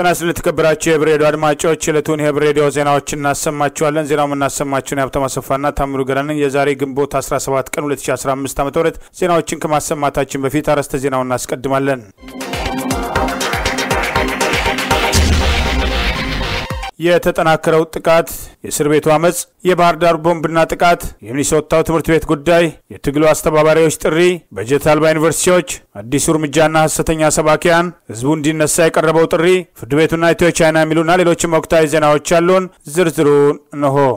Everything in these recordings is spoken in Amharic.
ጤና ይስጥልን የተከበራችሁ የህብር ሬዲዮ አድማጮች፣ ዕለቱን የህብር ሬዲዮ ዜናዎችን እናሰማችኋለን። ዜናው የምናሰማችሁን የሀብተ ማሰፋና ታምሩ ገረንን የዛሬ ግንቦት 17 ቀን 2015 ዓ ም ዜናዎችን ከማሰማታችን በፊት አርዕስተ ዜናውን እናስቀድማለን። የተጠናከረው ጥቃት፣ የእስር ቤቱ አመፅ፣ የባህር ዳር ቦምብና ጥቃት፣ የሚኒሶታው ትምህርት ቤት ጉዳይ፣ የትግሉ አስተባባሪዎች ጥሪ፣ በጀት አልባ ዩኒቨርሲቲዎች፣ አዲሱ እርምጃና ሐሰተኛ ሰባኪያን፣ ህዝቡ እንዲነሳ የቀረበው ጥሪ፣ ፍርድ ቤቱና ኢትዮ ቻይና የሚሉና ሌሎችም ወቅታዊ ዜናዎች አሉን። ዝርዝሩን እንሆ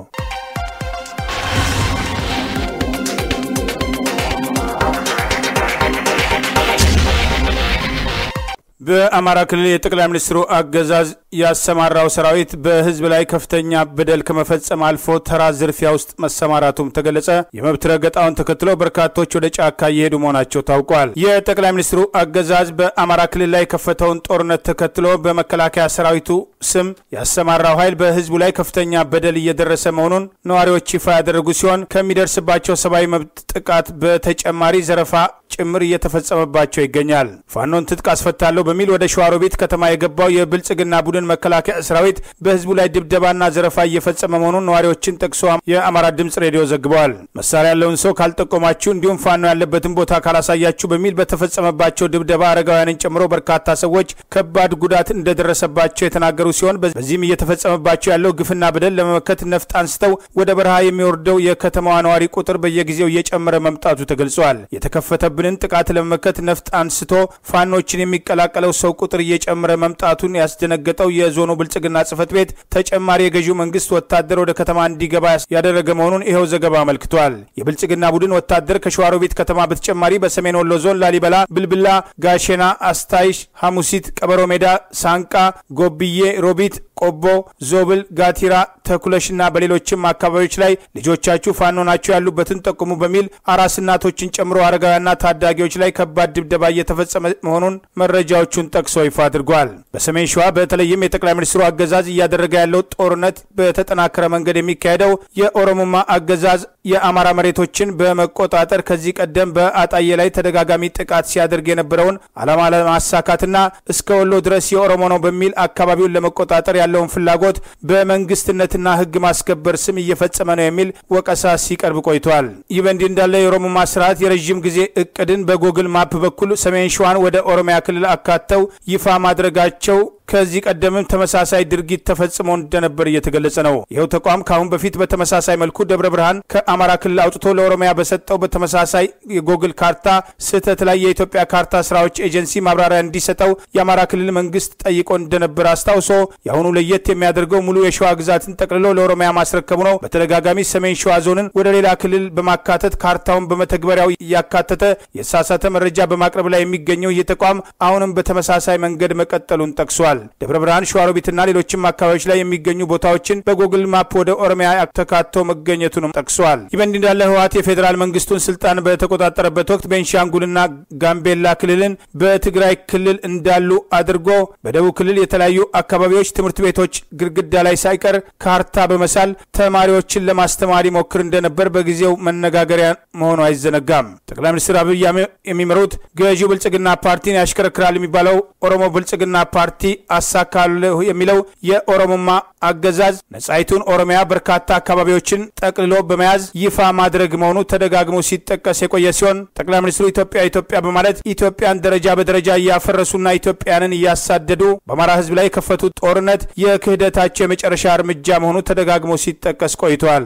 በአማራ ክልል የጠቅላይ ሚኒስትሩ አገዛዝ ያሰማራው ሰራዊት በህዝብ ላይ ከፍተኛ በደል ከመፈጸም አልፎ ተራ ዝርፊያ ውስጥ መሰማራቱም ተገለጸ። የመብት ረገጣውን ተከትሎ በርካቶች ወደ ጫካ እየሄዱ መሆናቸው ታውቋል። የጠቅላይ ሚኒስትሩ አገዛዝ በአማራ ክልል ላይ የከፈተውን ጦርነት ተከትሎ በመከላከያ ሰራዊቱ ስም ያሰማራው ኃይል በህዝቡ ላይ ከፍተኛ በደል እየደረሰ መሆኑን ነዋሪዎች ይፋ ያደረጉ ሲሆን ከሚደርስባቸው ሰብአዊ መብት ጥቃት በተጨማሪ ዘረፋ ጭምር እየተፈጸመባቸው ይገኛል። ፋኖን ትጥቅ አስፈታለሁ በሚል ወደ ሸዋሮቢት ከተማ የገባው የብልጽግና ቡድን መከላከያ ሰራዊት በህዝቡ ላይ ድብደባና ዘረፋ እየፈጸመ መሆኑን ነዋሪዎችን ጠቅሶ የአማራ ድምፅ ሬዲዮ ዘግበዋል። መሳሪያ ያለውን ሰው ካልጠቆማችሁ እንዲሁም ፋኖ ያለበትን ቦታ ካላሳያችሁ በሚል በተፈጸመባቸው ድብደባ አረጋውያንን ጨምሮ በርካታ ሰዎች ከባድ ጉዳት እንደደረሰባቸው የተናገሩ ሲሆን በዚህም እየተፈጸመባቸው ያለው ግፍና በደል ለመመከት ነፍጥ አንስተው ወደ በረሃ የሚወርደው የከተማዋ ነዋሪ ቁጥር በየጊዜው እየጨመረ መምጣቱ ተገልጿል። የተከፈተ የደረሰብንን ጥቃት ለመመከት ነፍጥ አንስቶ ፋኖችን የሚቀላቀለው ሰው ቁጥር እየጨመረ መምጣቱን ያስደነገጠው የዞኑ ብልጽግና ጽህፈት ቤት ተጨማሪ የገዢው መንግስት ወታደር ወደ ከተማ እንዲገባ ያደረገ መሆኑን ይኸው ዘገባ አመልክቷል። የብልጽግና ቡድን ወታደር ከሸዋሮቢት ከተማ በተጨማሪ በሰሜን ወሎ ዞን ላሊበላ፣ ብልብላ፣ ጋሼና፣ አስታይሽ፣ ሐሙሲት፣ ቀበሮ ሜዳ፣ ሳንቃ፣ ጎብዬ፣ ሮቢት ቆቦ፣ ዞብል፣ ጋቲራ፣ ተኩለሽና በሌሎችም አካባቢዎች ላይ ልጆቻችሁ ፋኖ ናቸው ያሉበትን ጠቁሙ በሚል አራስ እናቶችን ጨምሮ አረጋውያንና ታዳጊዎች ላይ ከባድ ድብደባ እየተፈጸመ መሆኑን መረጃዎቹን ጠቅሶ ይፋ አድርጓል። በሰሜን ሸዋ በተለይም የጠቅላይ ሚኒስትሩ አገዛዝ እያደረገ ያለው ጦርነት በተጠናከረ መንገድ የሚካሄደው የኦሮሞማ አገዛዝ የአማራ መሬቶችን በመቆጣጠር ከዚህ ቀደም በአጣዬ ላይ ተደጋጋሚ ጥቃት ሲያደርግ የነበረውን ዓላማ ለማሳካትና እስከ ወሎ ድረስ የኦሮሞ ነው በሚል አካባቢውን ለመቆጣጠር ያለውን ፍላጎት በመንግስትነትና ህግ ማስከበር ስም እየፈጸመ ነው የሚል ወቀሳ ሲቀርብ ቆይቷል። ይህ በእንዲህ እንዳለ የኦሮሞ ማስርዓት የረዥም ጊዜ እቅድን በጉግል ማፕ በኩል ሰሜን ሸዋን ወደ ኦሮሚያ ክልል አካተው ይፋ ማድረጋቸው ከዚህ ቀደምም ተመሳሳይ ድርጊት ተፈጽሞ እንደነበር እየተገለጸ ነው። ይኸው ተቋም ከአሁን በፊት በተመሳሳይ መልኩ ደብረ ብርሃን ከአማራ ክልል አውጥቶ ለኦሮሚያ በሰጠው በተመሳሳይ የጎግል ካርታ ስህተት ላይ የኢትዮጵያ ካርታ ስራዎች ኤጀንሲ ማብራሪያ እንዲሰጠው የአማራ ክልል መንግስት ጠይቆ እንደነበር አስታውሶ የአሁኑ ለየት የሚያደርገው ሙሉ የሸዋ ግዛትን ጠቅልሎ ለኦሮሚያ ማስረከቡ ነው። በተደጋጋሚ ሰሜን ሸዋ ዞንን ወደ ሌላ ክልል በማካተት ካርታውን በመተግበሪያው እያካተተ የተሳሳተ መረጃ በማቅረብ ላይ የሚገኘው ይህ ተቋም አሁንም በተመሳሳይ መንገድ መቀጠሉን ጠቅሷል። ደብረ ብርሃን፣ ሸዋሮቢትና ሌሎችም አካባቢዎች ላይ የሚገኙ ቦታዎችን በጉግል ማፕ ወደ ኦሮሚያ ተካቶ መገኘቱንም ጠቅሷል። ይህ በእንዲህ እንዳለ ህወሓት የፌዴራል መንግስቱን ስልጣን በተቆጣጠረበት ወቅት ቤንሻንጉልና ጋምቤላ ክልልን በትግራይ ክልል እንዳሉ አድርጎ በደቡብ ክልል የተለያዩ አካባቢዎች ትምህርት ቤት ቤቶች ግድግዳ ላይ ሳይቀር ካርታ በመሳል ተማሪዎችን ለማስተማር ይሞክር እንደነበር በጊዜው መነጋገሪያ መሆኑ አይዘነጋም። ጠቅላይ ሚኒስትር አብይ የሚመሩት ገዢው ብልጽግና ፓርቲን ያሽከረክራል የሚባለው ኦሮሞ ብልጽግና ፓርቲ አሳካለሁ የሚለው የኦሮሞማ አገዛዝ ነጻይቱን ኦሮሚያ በርካታ አካባቢዎችን ጠቅልሎ በመያዝ ይፋ ማድረግ መሆኑ ተደጋግሞ ሲጠቀስ የቆየ ሲሆን ጠቅላይ ሚኒስትሩ ኢትዮጵያ ኢትዮጵያ በማለት ኢትዮጵያን ደረጃ በደረጃ እያፈረሱና ኢትዮጵያንን እያሳደዱ በአማራ ሕዝብ ላይ የከፈቱት ጦርነት የክህደታቸው የመጨረሻ እርምጃ መሆኑ ተደጋግሞ ሲጠቀስ ቆይቷል።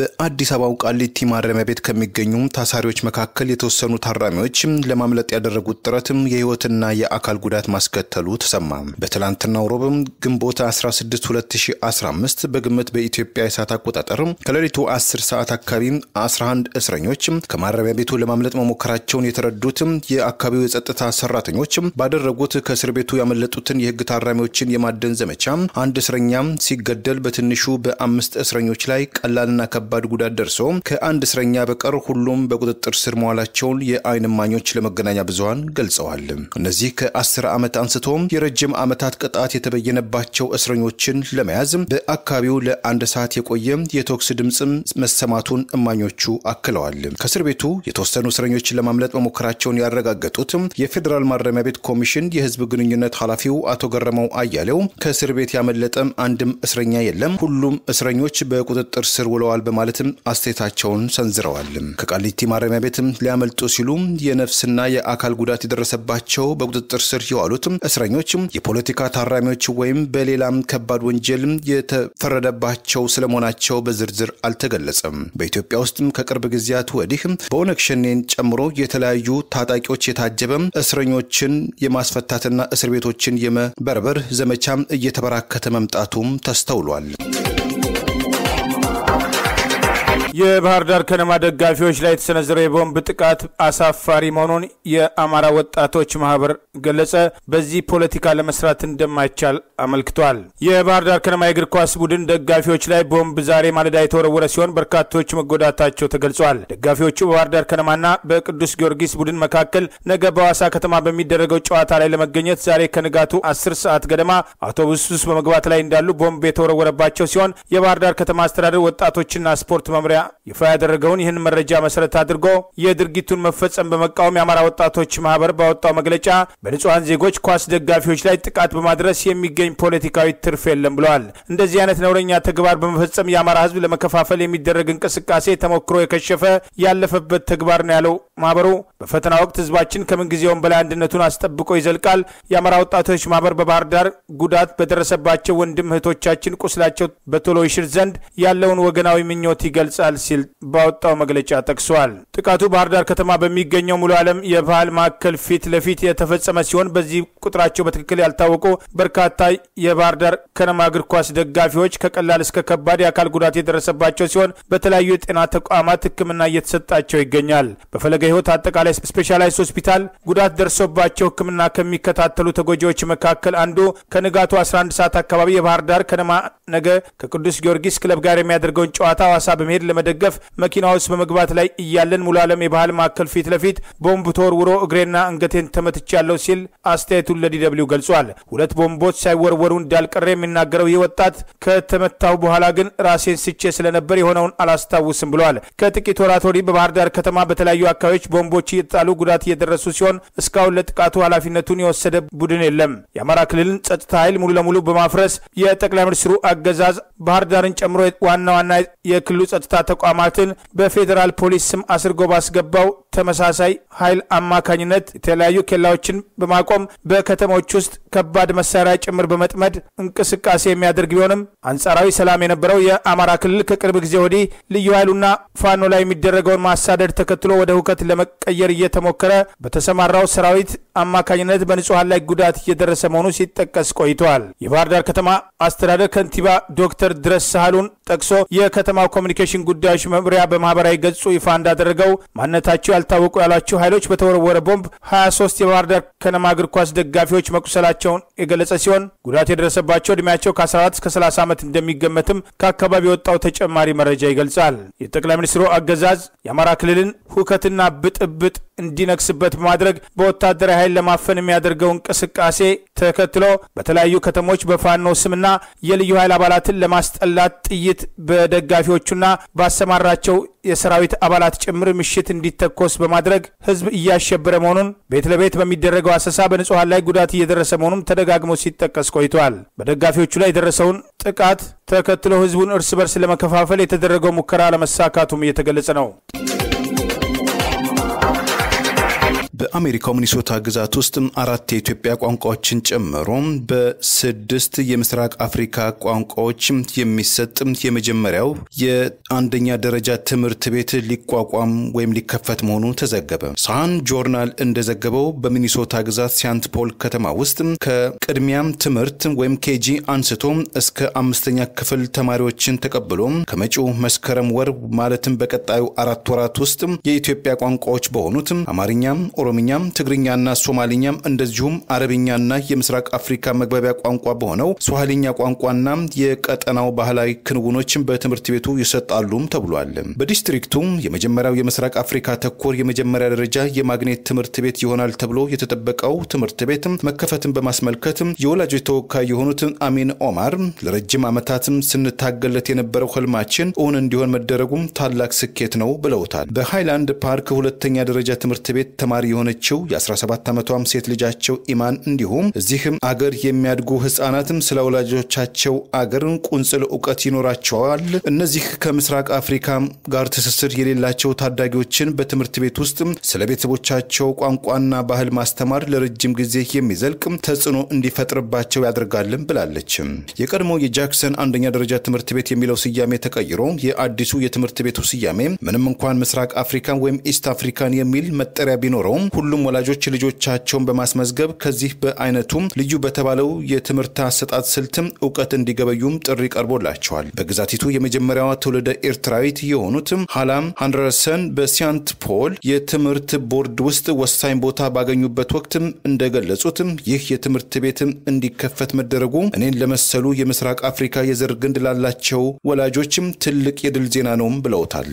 በአዲስ አበባው ቃሊቲ ማረሚያ ቤት ከሚገኙ ታሳሪዎች መካከል የተወሰኑ ታራሚዎች ለማምለጥ ያደረጉት ጥረትም የህይወትና የአካል ጉዳት ማስከተሉ ተሰማ። በትላንትናው ሮብም ግንቦት 16 2015 በግምት በኢትዮጵያ የሰዓት አቆጣጠር ከሌሊቱ 10 ሰዓት አካባቢ 11 እስረኞች ከማረሚያ ቤቱ ለማምለጥ መሞከራቸውን የተረዱት የአካባቢው የጸጥታ ሰራተኞች ባደረጉት ከእስር ቤቱ ያመለጡትን የህግ ታራሚዎችን የማደን ዘመቻ አንድ እስረኛ ሲገደል በትንሹ በአምስት እስረኞች ላይ ቀላልና ከባድ ከባድ ጉዳት ደርሶ ከአንድ እስረኛ በቀር ሁሉም በቁጥጥር ስር መዋላቸውን የአይን እማኞች ለመገናኛ ብዙሀን ገልጸዋል። እነዚህ ከአስር ዓመት አንስቶ የረጅም ዓመታት ቅጣት የተበየነባቸው እስረኞችን ለመያዝ በአካባቢው ለአንድ ሰዓት የቆየ የቶክስ ድምፅም መሰማቱን እማኞቹ አክለዋል። ከእስር ቤቱ የተወሰኑ እስረኞችን ለማምለጥ መሞከራቸውን ያረጋገጡት የፌዴራል ማረሚያ ቤት ኮሚሽን የህዝብ ግንኙነት ኃላፊው አቶ ገረመው አያሌው ከእስር ቤት ያመለጠም አንድም እስረኛ የለም፣ ሁሉም እስረኞች በቁጥጥር ስር ውለዋል በማለትም አስተያየታቸውን ሰንዝረዋል። ከቃሊቲ ማረሚያ ቤትም ሊያመልጡ ሲሉ የነፍስና የአካል ጉዳት የደረሰባቸው በቁጥጥር ስር የዋሉት እስረኞችም የፖለቲካ ታራሚዎች ወይም በሌላም ከባድ ወንጀል የተፈረደባቸው ስለመሆናቸው በዝርዝር አልተገለጸም። በኢትዮጵያ ውስጥም ከቅርብ ጊዜያት ወዲህ በኦነግ ሸኔን ጨምሮ የተለያዩ ታጣቂዎች የታጀበ እስረኞችን የማስፈታትና እስር ቤቶችን የመበርበር ዘመቻም እየተበራከተ መምጣቱም ተስተውሏል። የባህር ዳር ከነማ ደጋፊዎች ላይ የተሰነዘረው የቦምብ ጥቃት አሳፋሪ መሆኑን የአማራ ወጣቶች ማህበር ገለጸ። በዚህ ፖለቲካ ለመስራት እንደማይቻል አመልክቷል። የባህር ዳር ከነማ የእግር ኳስ ቡድን ደጋፊዎች ላይ ቦምብ ዛሬ ማለዳ የተወረወረ ሲሆን በርካቶች መጎዳታቸው ተገልጿል። ደጋፊዎቹ በባህር ዳር ከነማና በቅዱስ ጊዮርጊስ ቡድን መካከል ነገ በዋሳ ከተማ በሚደረገው ጨዋታ ላይ ለመገኘት ዛሬ ከንጋቱ 10 ሰዓት ገደማ አውቶቡስ ውስጥ በመግባት ላይ እንዳሉ ቦምብ የተወረወረባቸው ሲሆን የባህር ዳር ከተማ አስተዳደር ወጣቶችና ስፖርት መምሪያ ይፋ ያደረገውን ይህን መረጃ መሰረት አድርጎ የድርጊቱን መፈጸም በመቃወም የአማራ ወጣቶች ማህበር ባወጣው መግለጫ በንጹሐን ዜጎች ኳስ ደጋፊዎች ላይ ጥቃት በማድረስ የሚገኝ ፖለቲካዊ ትርፍ የለም ብለዋል። እንደዚህ አይነት ነውረኛ ተግባር በመፈጸም የአማራ ህዝብ ለመከፋፈል የሚደረግ እንቅስቃሴ ተሞክሮ የከሸፈ ያለፈበት ተግባር ነው ያለው ማህበሩ በፈተና ወቅት ህዝባችን ከምንጊዜውም በላይ አንድነቱን አስጠብቆ ይዘልቃል። የአማራ ወጣቶች ማህበር በባህር ዳር ጉዳት በደረሰባቸው ወንድም እህቶቻችን ቁስላቸው በቶሎ ይሽር ዘንድ ያለውን ወገናዊ ምኞት ይገልጻል ይሰጣል ሲል ባወጣው መግለጫ ጠቅሷል። ጥቃቱ ባህር ዳር ከተማ በሚገኘው ሙሉ ዓለም የባህል ማዕከል ፊት ለፊት የተፈጸመ ሲሆን በዚህ ቁጥራቸው በትክክል ያልታወቁ በርካታ የባህር ዳር ከነማ እግር ኳስ ደጋፊዎች ከቀላል እስከ ከባድ የአካል ጉዳት የደረሰባቸው ሲሆን በተለያዩ የጤና ተቋማት ሕክምና እየተሰጣቸው ይገኛል። በፈለገ ሕይወት አጠቃላይ ስፔሻላይዝ ሆስፒታል ጉዳት ደርሶባቸው ሕክምና ከሚከታተሉ ተጎጂዎች መካከል አንዱ ከንጋቱ 11 ሰዓት አካባቢ የባህር ዳር ከነማ ነገ ከቅዱስ ጊዮርጊስ ክለብ ጋር የሚያደርገውን ጨዋታ ሐዋሳ በመሄድ ለመደገፍ መኪና ውስጥ በመግባት ላይ እያለን ሙሉ ዓለም የባህል ማዕከል ፊት ለፊት ቦምብ ተወርውሮ እግሬና አንገቴን ተመትቻለሁ ሲል አስተያየቱን ለዲደብሊው ገልጿል። ሁለት ቦምቦች ሳይወርወሩ እንዳልቀረ የሚናገረው ይህ ወጣት ከተመታው በኋላ ግን ራሴን ስቼ ስለነበር የሆነውን አላስታውስም ብለዋል። ከጥቂት ወራት ወዲህ በባህር ዳር ከተማ በተለያዩ አካባቢዎች ቦምቦች እየተጣሉ ጉዳት እየደረሱ ሲሆን እስካሁን ለጥቃቱ ኃላፊነቱን የወሰደ ቡድን የለም። የአማራ ክልልን ጸጥታ ኃይል ሙሉ ለሙሉ በማፍረስ የጠቅላይ ሚኒስትሩ አገዛዝ ባህር ዳርን ጨምሮ ዋና ዋና የክልሉ ጸጥታ ተቋማትን በፌዴራል ፖሊስ ስም አስርጎ ባስገባው ተመሳሳይ ኃይል አማካኝነት የተለያዩ ኬላዎችን በማቆም በከተሞች ውስጥ ከባድ መሳሪያ ጭምር በመጥመድ እንቅስቃሴ የሚያደርግ ቢሆንም አንጻራዊ ሰላም የነበረው የአማራ ክልል ከቅርብ ጊዜ ወዲህ ልዩ ኃይሉና ፋኖ ላይ የሚደረገውን ማሳደድ ተከትሎ ወደ ሁከት ለመቀየር እየተሞከረ በተሰማራው ሰራዊት አማካኝነት በንጹሐን ላይ ጉዳት እየደረሰ መሆኑ ሲጠቀስ ቆይተዋል። የባህር ዳር ከተማ አስተዳደር ከንቲባ ዶክተር ድረስ ሳህሉን ጠቅሶ የከተማው ኮሚኒኬሽን ጉዳዮች መምሪያ በማህበራዊ ገጹ ይፋ እንዳደረገው ማንነታቸው ያልታወቁ ያሏቸው ኃይሎች በተወረወረ ቦምብ 23 የባህር ዳር ከነማ እግር ኳስ ደጋፊዎች መቁሰላቸውን የገለጸ ሲሆን ጉዳት የደረሰባቸው እድሜያቸው ከ14 እስከ 30 ዓመት እንደሚገመትም ከአካባቢ የወጣው ተጨማሪ መረጃ ይገልጻል። የጠቅላይ ሚኒስትሩ አገዛዝ የአማራ ክልልን ሁከትና ብጥብጥ እንዲነግስበት በማድረግ በወታደራዊ ኃይል ለማፈን የሚያደርገው እንቅስቃሴ ተከትሎ በተለያዩ ከተሞች በፋኖ ስምና የልዩ ኃይል አባላትን ለማስጠላት ጥይት በደጋፊዎቹና ባሰማራቸው የሰራዊት አባላት ጭምር ምሽት እንዲተኮስ በማድረግ ህዝብ እያሸበረ መሆኑን ቤት ለቤት በሚደረገው አሰሳ በንጹሐን ላይ ጉዳት እየደረሰ መሆኑም ተደጋግሞ ሲጠቀስ ቆይቷል። በደጋፊዎቹ ላይ የደረሰውን ጥቃት ተከትሎ ህዝቡን እርስ በርስ ለመከፋፈል የተደረገው ሙከራ ለመሳካቱም እየተገለጸ ነው። በአሜሪካው ሚኒሶታ ግዛት ውስጥ አራት የኢትዮጵያ ቋንቋዎችን ጨምሮ በስድስት የምስራቅ አፍሪካ ቋንቋዎች የሚሰጥ የመጀመሪያው የአንደኛ ደረጃ ትምህርት ቤት ሊቋቋም ወይም ሊከፈት መሆኑ ተዘገበ። ሳን ጆርናል እንደዘገበው በሚኒሶታ ግዛት ሲያንት ፖል ከተማ ውስጥ ከቅድሚያ ትምህርት ወይም ኬጂ አንስቶ እስከ አምስተኛ ክፍል ተማሪዎችን ተቀብሎ ከመጪው መስከረም ወር ማለትም በቀጣዩ አራት ወራት ውስጥ የኢትዮጵያ ቋንቋዎች በሆኑት አማርኛም፣ ኦሮ ኦሮምኛም፣ ትግርኛና ሶማሊኛም እንደዚሁም አረብኛና የምስራቅ አፍሪካ መግባቢያ ቋንቋ በሆነው ስዋሂልኛ ቋንቋና የቀጠናው ባህላዊ ክንውኖችን በትምህርት ቤቱ ይሰጣሉም ተብሏል። በዲስትሪክቱ የመጀመሪያው የምስራቅ አፍሪካ ተኮር የመጀመሪያ ደረጃ የማግኔት ትምህርት ቤት ይሆናል ተብሎ የተጠበቀው ትምህርት ቤት መከፈትን በማስመልከት የወላጆች ተወካይ የሆኑት አሚን ኦማር ለረጅም ዓመታትም ስንታገለት የነበረው ህልማችን እውን እንዲሆን መደረጉም ታላቅ ስኬት ነው ብለውታል። በሃይላንድ ፓርክ ሁለተኛ ደረጃ ትምህርት ቤት ተማሪ የሆነችው የ17 ዓመቷም ሴት ልጃቸው ኢማን እንዲሁም እዚህም አገር የሚያድጉ ህጻናትም ስለ ወላጆቻቸው አገር ቁንጽል እውቀት ይኖራቸዋል። እነዚህ ከምስራቅ አፍሪካ ጋር ትስስር የሌላቸው ታዳጊዎችን በትምህርት ቤት ውስጥ ስለ ቤተሰቦቻቸው ቋንቋና ባህል ማስተማር ለረጅም ጊዜ የሚዘልቅ ተጽዕኖ እንዲፈጥርባቸው ያደርጋልን ብላለች። የቀድሞ የጃክሰን አንደኛ ደረጃ ትምህርት ቤት የሚለው ስያሜ ተቀይሮ የአዲሱ የትምህርት ቤቱ ስያሜ ምንም እንኳን ምስራቅ አፍሪካን ወይም ኢስት አፍሪካን የሚል መጠሪያ ቢኖረውም ሁሉም ወላጆች ልጆቻቸውን በማስመዝገብ ከዚህ በአይነቱም ልዩ በተባለው የትምህርት አሰጣጥ ስልትም እውቀት እንዲገበዩም ጥሪ ቀርቦላቸዋል። በግዛቲቱ የመጀመሪያዋ ትውልደ ኤርትራዊት የሆኑትም ሀላም አንደርሰን በሲያንት ፖል የትምህርት ቦርድ ውስጥ ወሳኝ ቦታ ባገኙበት ወቅትም እንደገለጹትም ይህ የትምህርት ቤትም እንዲከፈት መደረጉ እኔን ለመሰሉ የምስራቅ አፍሪካ የዘር ግንድ ላላቸው ወላጆችም ትልቅ የድል ዜና ነውም ብለውታል።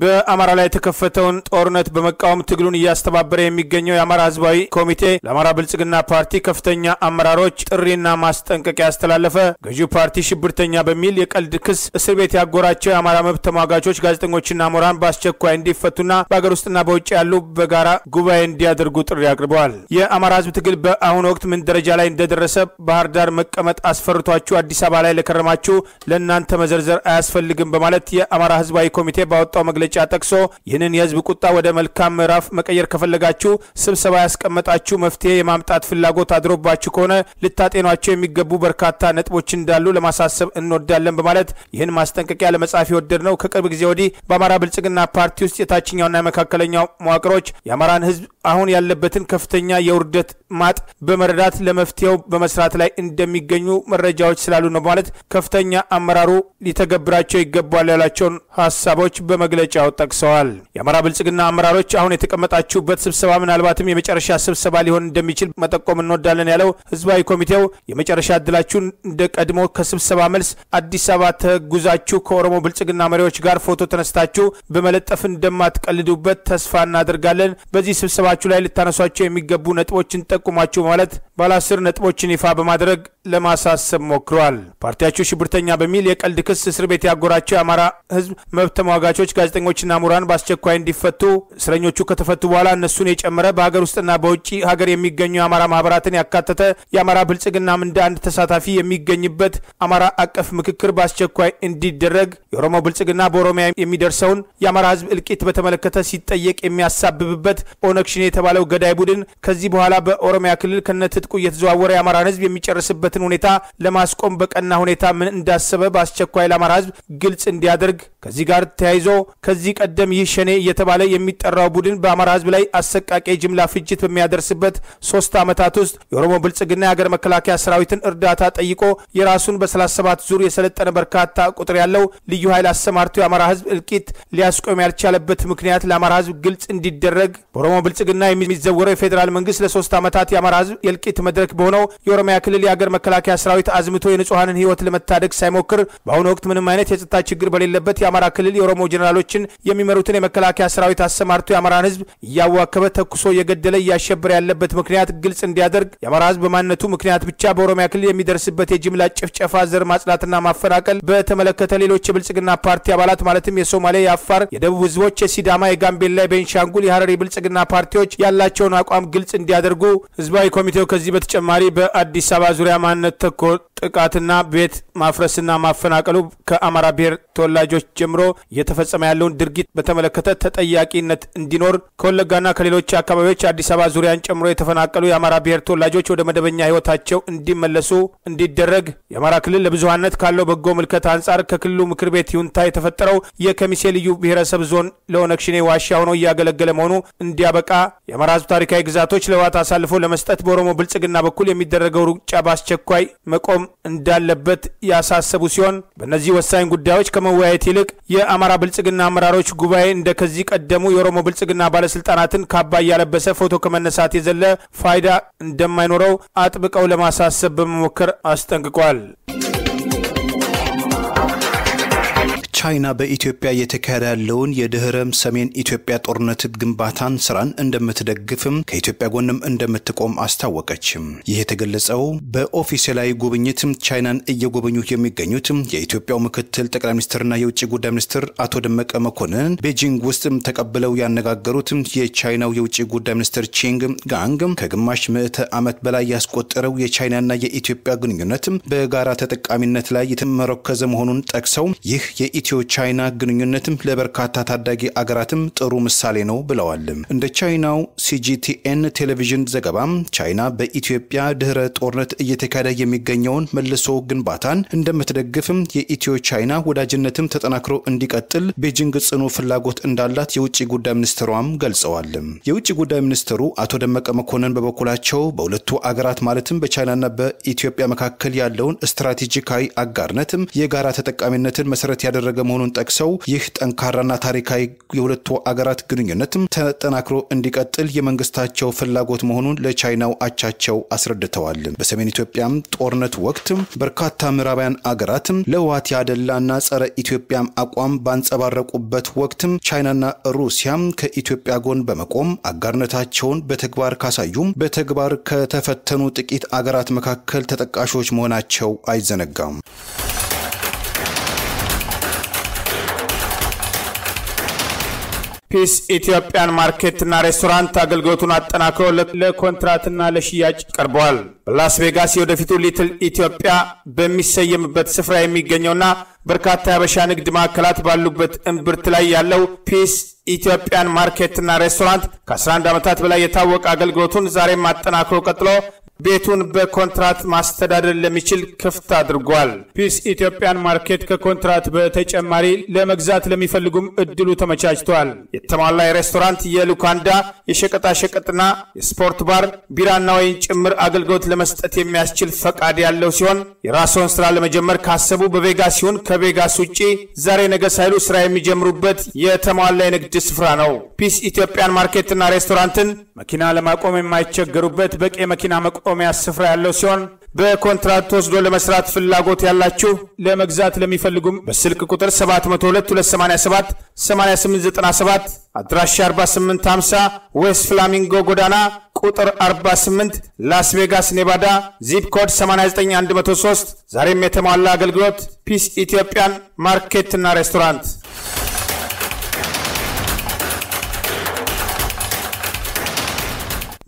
በአማራ ላይ የተከፈተውን ጦርነት በመቃወም ትግሉን እያስተባበረ የሚገኘው የአማራ ህዝባዊ ኮሚቴ ለአማራ ብልጽግና ፓርቲ ከፍተኛ አመራሮች ጥሪና ማስጠንቀቂያ ያስተላለፈ፣ ገዢው ፓርቲ ሽብርተኛ በሚል የቀልድ ክስ እስር ቤት ያጎራቸው የአማራ መብት ተሟጋቾች ጋዜጠኞችና ምሁራን በአስቸኳይ እንዲፈቱና በአገር ውስጥና በውጭ ያሉ በጋራ ጉባኤ እንዲያደርጉ ጥሪ አቅርበዋል። የአማራ ህዝብ ትግል በአሁኑ ወቅት ምን ደረጃ ላይ እንደደረሰ ባህር ዳር መቀመጥ አስፈርቷችሁ አዲስ አበባ ላይ ለከረማችሁ ለእናንተ መዘርዘር አያስፈልግም በማለት የአማራ ህዝባዊ ኮሚቴ ባወጣው መግለጫ መግለጫ ጠቅሶ ይህንን የህዝብ ቁጣ ወደ መልካም ምዕራፍ መቀየር ከፈለጋችሁ ስብሰባ ያስቀመጣችሁ መፍትሄ የማምጣት ፍላጎት አድሮባችሁ ከሆነ ልታጤኗቸው የሚገቡ በርካታ ነጥቦች እንዳሉ ለማሳሰብ እንወዳለን በማለት ይህን ማስጠንቀቂያ ለመጻፍ የወደድ ነው። ከቅርብ ጊዜ ወዲህ በአማራ ብልጽግና ፓርቲ ውስጥ የታችኛውና የመካከለኛው መዋቅሮች የአማራን ህዝብ አሁን ያለበትን ከፍተኛ የውርደት ማጥ በመረዳት ለመፍትሄው በመስራት ላይ እንደሚገኙ መረጃዎች ስላሉ ነው በማለት ከፍተኛ አመራሩ ሊተገብራቸው ይገባል ያላቸውን ሀሳቦች በመግለጫ በመግለጫው ጠቅሰዋል። የአማራ ብልጽግና አመራሮች አሁን የተቀመጣችሁበት ስብሰባ ምናልባትም የመጨረሻ ስብሰባ ሊሆን እንደሚችል መጠቆም እንወዳለን ያለው ህዝባዊ ኮሚቴው የመጨረሻ እድላችሁን እንደ ቀድሞ ከስብሰባ መልስ አዲስ አበባ ተጉዛችሁ ከኦሮሞ ብልጽግና መሪዎች ጋር ፎቶ ተነስታችሁ በመለጠፍ እንደማትቀልዱበት ተስፋ እናደርጋለን። በዚህ ስብሰባችሁ ላይ ልታነሷቸው የሚገቡ ነጥቦችን ጠቁማችሁ ማለት ባለ አስር ነጥቦችን ይፋ በማድረግ ለማሳሰብ ሞክሯል። ፓርቲያቸው ሽብርተኛ በሚል የቀልድ ክስ እስር ቤት ያጎራቸው የአማራ ሕዝብ መብት ተሟጋቾች ጋዜጠኞችና ምሁራን በአስቸኳይ እንዲፈቱ፣ እስረኞቹ ከተፈቱ በኋላ እነሱን የጨመረ በሀገር ውስጥና በውጭ ሀገር የሚገኙ የአማራ ማህበራትን ያካተተ የአማራ ብልጽግናም እንደ አንድ ተሳታፊ የሚገኝበት አማራ አቀፍ ምክክር በአስቸኳይ እንዲደረግ፣ የኦሮሞ ብልጽግና በኦሮሚያ የሚደርሰውን የአማራ ሕዝብ እልቂት በተመለከተ ሲጠየቅ የሚያሳብብበት ኦነግ ሸኔ የተባለው ገዳይ ቡድን ከዚህ በኋላ በኦሮሚያ ክልል ከነት ትጥቁ እየተዘዋወረ የአማራን ህዝብ የሚጨርስበትን ሁኔታ ለማስቆም በቀና ሁኔታ ምን እንዳሰበ በአስቸኳይ ለአማራ ህዝብ ግልጽ እንዲያደርግ ከዚህ ጋር ተያይዞ ከዚህ ቀደም ይህ ሸኔ እየተባለ የሚጠራው ቡድን በአማራ ህዝብ ላይ አሰቃቂ ጅምላ ፍጅት በሚያደርስበት ሶስት ዓመታት ውስጥ የኦሮሞ ብልጽግና የሀገር መከላከያ ሰራዊትን እርዳታ ጠይቆ የራሱን በ37 ዙር የሰለጠነ በርካታ ቁጥር ያለው ልዩ ኃይል አሰማርቶ የአማራ ህዝብ እልቂት ሊያስቆም ያልቻለበት ምክንያት ለአማራ ህዝብ ግልጽ እንዲደረግ በኦሮሞ ብልጽግና የሚዘወረው የፌዴራል መንግስት ለሶስት ዓመታት የአማራ ህዝብ የእልቂት ውይይት መድረክ በሆነው የኦሮሚያ ክልል የአገር መከላከያ ሰራዊት አዝምቶ የንጹሐንን ህይወት ለመታደግ ሳይሞክር በአሁኑ ወቅት ምንም አይነት የጸጥታ ችግር በሌለበት የአማራ ክልል የኦሮሞ ጀኔራሎችን የሚመሩትን የመከላከያ ሰራዊት አሰማርቶ የአማራን ህዝብ እያዋከበ ተኩሶ እየገደለ እያሸበረ ያለበት ምክንያት ግልጽ እንዲያደርግ የአማራ ህዝብ በማንነቱ ምክንያት ብቻ በኦሮሚያ ክልል የሚደርስበት የጅምላ ጭፍጨፋ፣ ዘር ማጽዳትና ማፈናቀል በተመለከተ ሌሎች የብልጽግና ፓርቲ አባላት ማለትም የሶማሌ፣ የአፋር፣ የደቡብ ህዝቦች፣ የሲዳማ፣ የጋምቤላ፣ የቤንሻንጉል፣ የሀረሪ ብልጽግና ፓርቲዎች ያላቸውን አቋም ግልጽ እንዲያደርጉ ህዝባዊ ኮሚቴው ከዚህ ከዚህ በተጨማሪ በአዲስ አበባ ዙሪያ ማንነት ተኮር ጥቃትና ቤት ማፍረስና ማፈናቀሉ ከአማራ ብሔር ተወላጆች ጀምሮ እየተፈጸመ ያለውን ድርጊት በተመለከተ ተጠያቂነት እንዲኖር ከወለጋና ከሌሎች አካባቢዎች አዲስ አበባ ዙሪያን ጨምሮ የተፈናቀሉ የአማራ ብሔር ተወላጆች ወደ መደበኛ ሕይወታቸው እንዲመለሱ እንዲደረግ የአማራ ክልል ለብዙሀነት ካለው በጎ ምልከት አንጻር ከክልሉ ምክር ቤት ይሁንታ የተፈጠረው የከሚሴ ልዩ ብሔረሰብ ዞን ለኦነግ ሸኔ ዋሻ ሆኖ እያገለገለ መሆኑ እንዲያበቃ የአማራ ሕዝብ ታሪካዊ ግዛቶች ለዋት አሳልፎ ለመስጠት በኦሮሞ ብልጽ በብልጽግና በኩል የሚደረገው ሩጫ በአስቸኳይ መቆም እንዳለበት ያሳሰቡ ሲሆን በእነዚህ ወሳኝ ጉዳዮች ከመወያየት ይልቅ የአማራ ብልጽግና አመራሮች ጉባኤ እንደ ከዚህ ቀደሙ የኦሮሞ ብልጽግና ባለስልጣናትን ካባ እያለበሰ ፎቶ ከመነሳት የዘለ ፋይዳ እንደማይኖረው አጥብቀው ለማሳሰብ በመሞከር አስጠንቅቋል። ቻይና በኢትዮጵያ እየተካሄደ ያለውን የድህረ ሰሜን ኢትዮጵያ ጦርነት ግንባታን ስራን እንደምትደግፍም ከኢትዮጵያ ጎንም እንደምትቆም አስታወቀችም። ይህ የተገለጸው በኦፊሴላዊ ጉብኝትም ቻይናን እየጎበኙ የሚገኙት የኢትዮጵያው ምክትል ጠቅላይ ሚኒስትርና የውጭ ጉዳይ ሚኒስትር አቶ ደመቀ መኮንን ቤጂንግ ውስጥም ተቀብለው ያነጋገሩት የቻይናው የውጭ ጉዳይ ሚኒስትር ቺንግ ጋንግ ከግማሽ ምዕተ ዓመት በላይ ያስቆጠረው የቻይናና የኢትዮጵያ ግንኙነት በጋራ ተጠቃሚነት ላይ የተመረኮዘ መሆኑን ጠቅሰው ይህ የኢትዮ ያላቸው ቻይና ግንኙነትም ለበርካታ ታዳጊ አገራትም ጥሩ ምሳሌ ነው ብለዋል። እንደ ቻይናው ሲጂቲኤን ቴሌቪዥን ዘገባም ቻይና በኢትዮጵያ ድህረ ጦርነት እየተካሄደ የሚገኘውን መልሶ ግንባታን እንደምትደግፍም የኢትዮ ቻይና ወዳጅነትም ተጠናክሮ እንዲቀጥል ቤጂንግ ጽኑ ፍላጎት እንዳላት የውጭ ጉዳይ ሚኒስትሯም ገልጸዋል። የውጭ ጉዳይ ሚኒስትሩ አቶ ደመቀ መኮንን በበኩላቸው በሁለቱ አገራት ማለትም በቻይናና በኢትዮጵያ መካከል ያለውን ስትራቴጂካዊ አጋርነትም የጋራ ተጠቃሚነትን መሰረት ያደረገ እያደረገ መሆኑን ጠቅሰው ይህ ጠንካራና ታሪካዊ የሁለቱ አገራት ግንኙነትም ተጠናክሮ እንዲቀጥል የመንግስታቸው ፍላጎት መሆኑን ለቻይናው አቻቸው አስረድተዋል። በሰሜን ኢትዮጵያም ጦርነት ወቅት በርካታ ምዕራባውያን አገራትም ለህወሓት ያደላና ጸረ ኢትዮጵያ አቋም ባንጸባረቁበት ወቅትም ቻይናና ሩሲያም ከኢትዮጵያ ጎን በመቆም አጋርነታቸውን በተግባር ካሳዩም በተግባር ከተፈተኑ ጥቂት አገራት መካከል ተጠቃሾች መሆናቸው አይዘነጋም። ፒስ ኢትዮጵያን ማርኬትና ሬስቶራንት አገልግሎቱን አጠናክሮ ለኮንትራትና ለሽያጭ ቀርበዋል። በላስ ቬጋስ የወደፊቱ ሊትል ኢትዮጵያ በሚሰየምበት ስፍራ የሚገኘውና በርካታ የአበሻ ንግድ ማዕከላት ባሉበት እምብርት ላይ ያለው ፒስ ኢትዮጵያን ማርኬትና ሬስቶራንት ከ11 ዓመታት በላይ የታወቀ አገልግሎቱን ዛሬም አጠናክሮ ቀጥሎ ቤቱን በኮንትራት ማስተዳደር ለሚችል ክፍት አድርጓል። ፒስ ኢትዮጵያን ማርኬት ከኮንትራት በተጨማሪ ለመግዛት ለሚፈልጉም እድሉ ተመቻችቷል። የተሟላ የሬስቶራንት፣ የሉካንዳ፣ የሸቀጣሸቀጥና የስፖርት ባር፣ ቢራና ወይን ጭምር አገልግሎት ለመስጠት የሚያስችል ፈቃድ ያለው ሲሆን የራስዎን ስራ ለመጀመር ካሰቡ በቬጋስ ሲሆን ከቬጋስ ውጪ ዛሬ ነገ ሳይሉ ስራ የሚጀምሩበት የተሟላ የንግድ ስፍራ ነው። ፒስ ኢትዮጵያን ማርኬትና ሬስቶራንትን መኪና ለማቆም የማይቸገሩበት በቂ መኪና መቆ ማቆሚያ ስፍራ ያለው ሲሆን በኮንትራክት ወስዶ ለመስራት ፍላጎት ያላችሁ ለመግዛት ለሚፈልጉም በስልክ ቁጥር 722878897 አድራሻ 4850 ዌስት ፍላሚንጎ ጎዳና ቁጥር 48 ላስ ቬጋስ ኔቫዳ ዚፕ ኮድ 89103 ዛሬም የተሟላ አገልግሎት ፒስ ኢትዮጵያን ማርኬትና ሬስቶራንት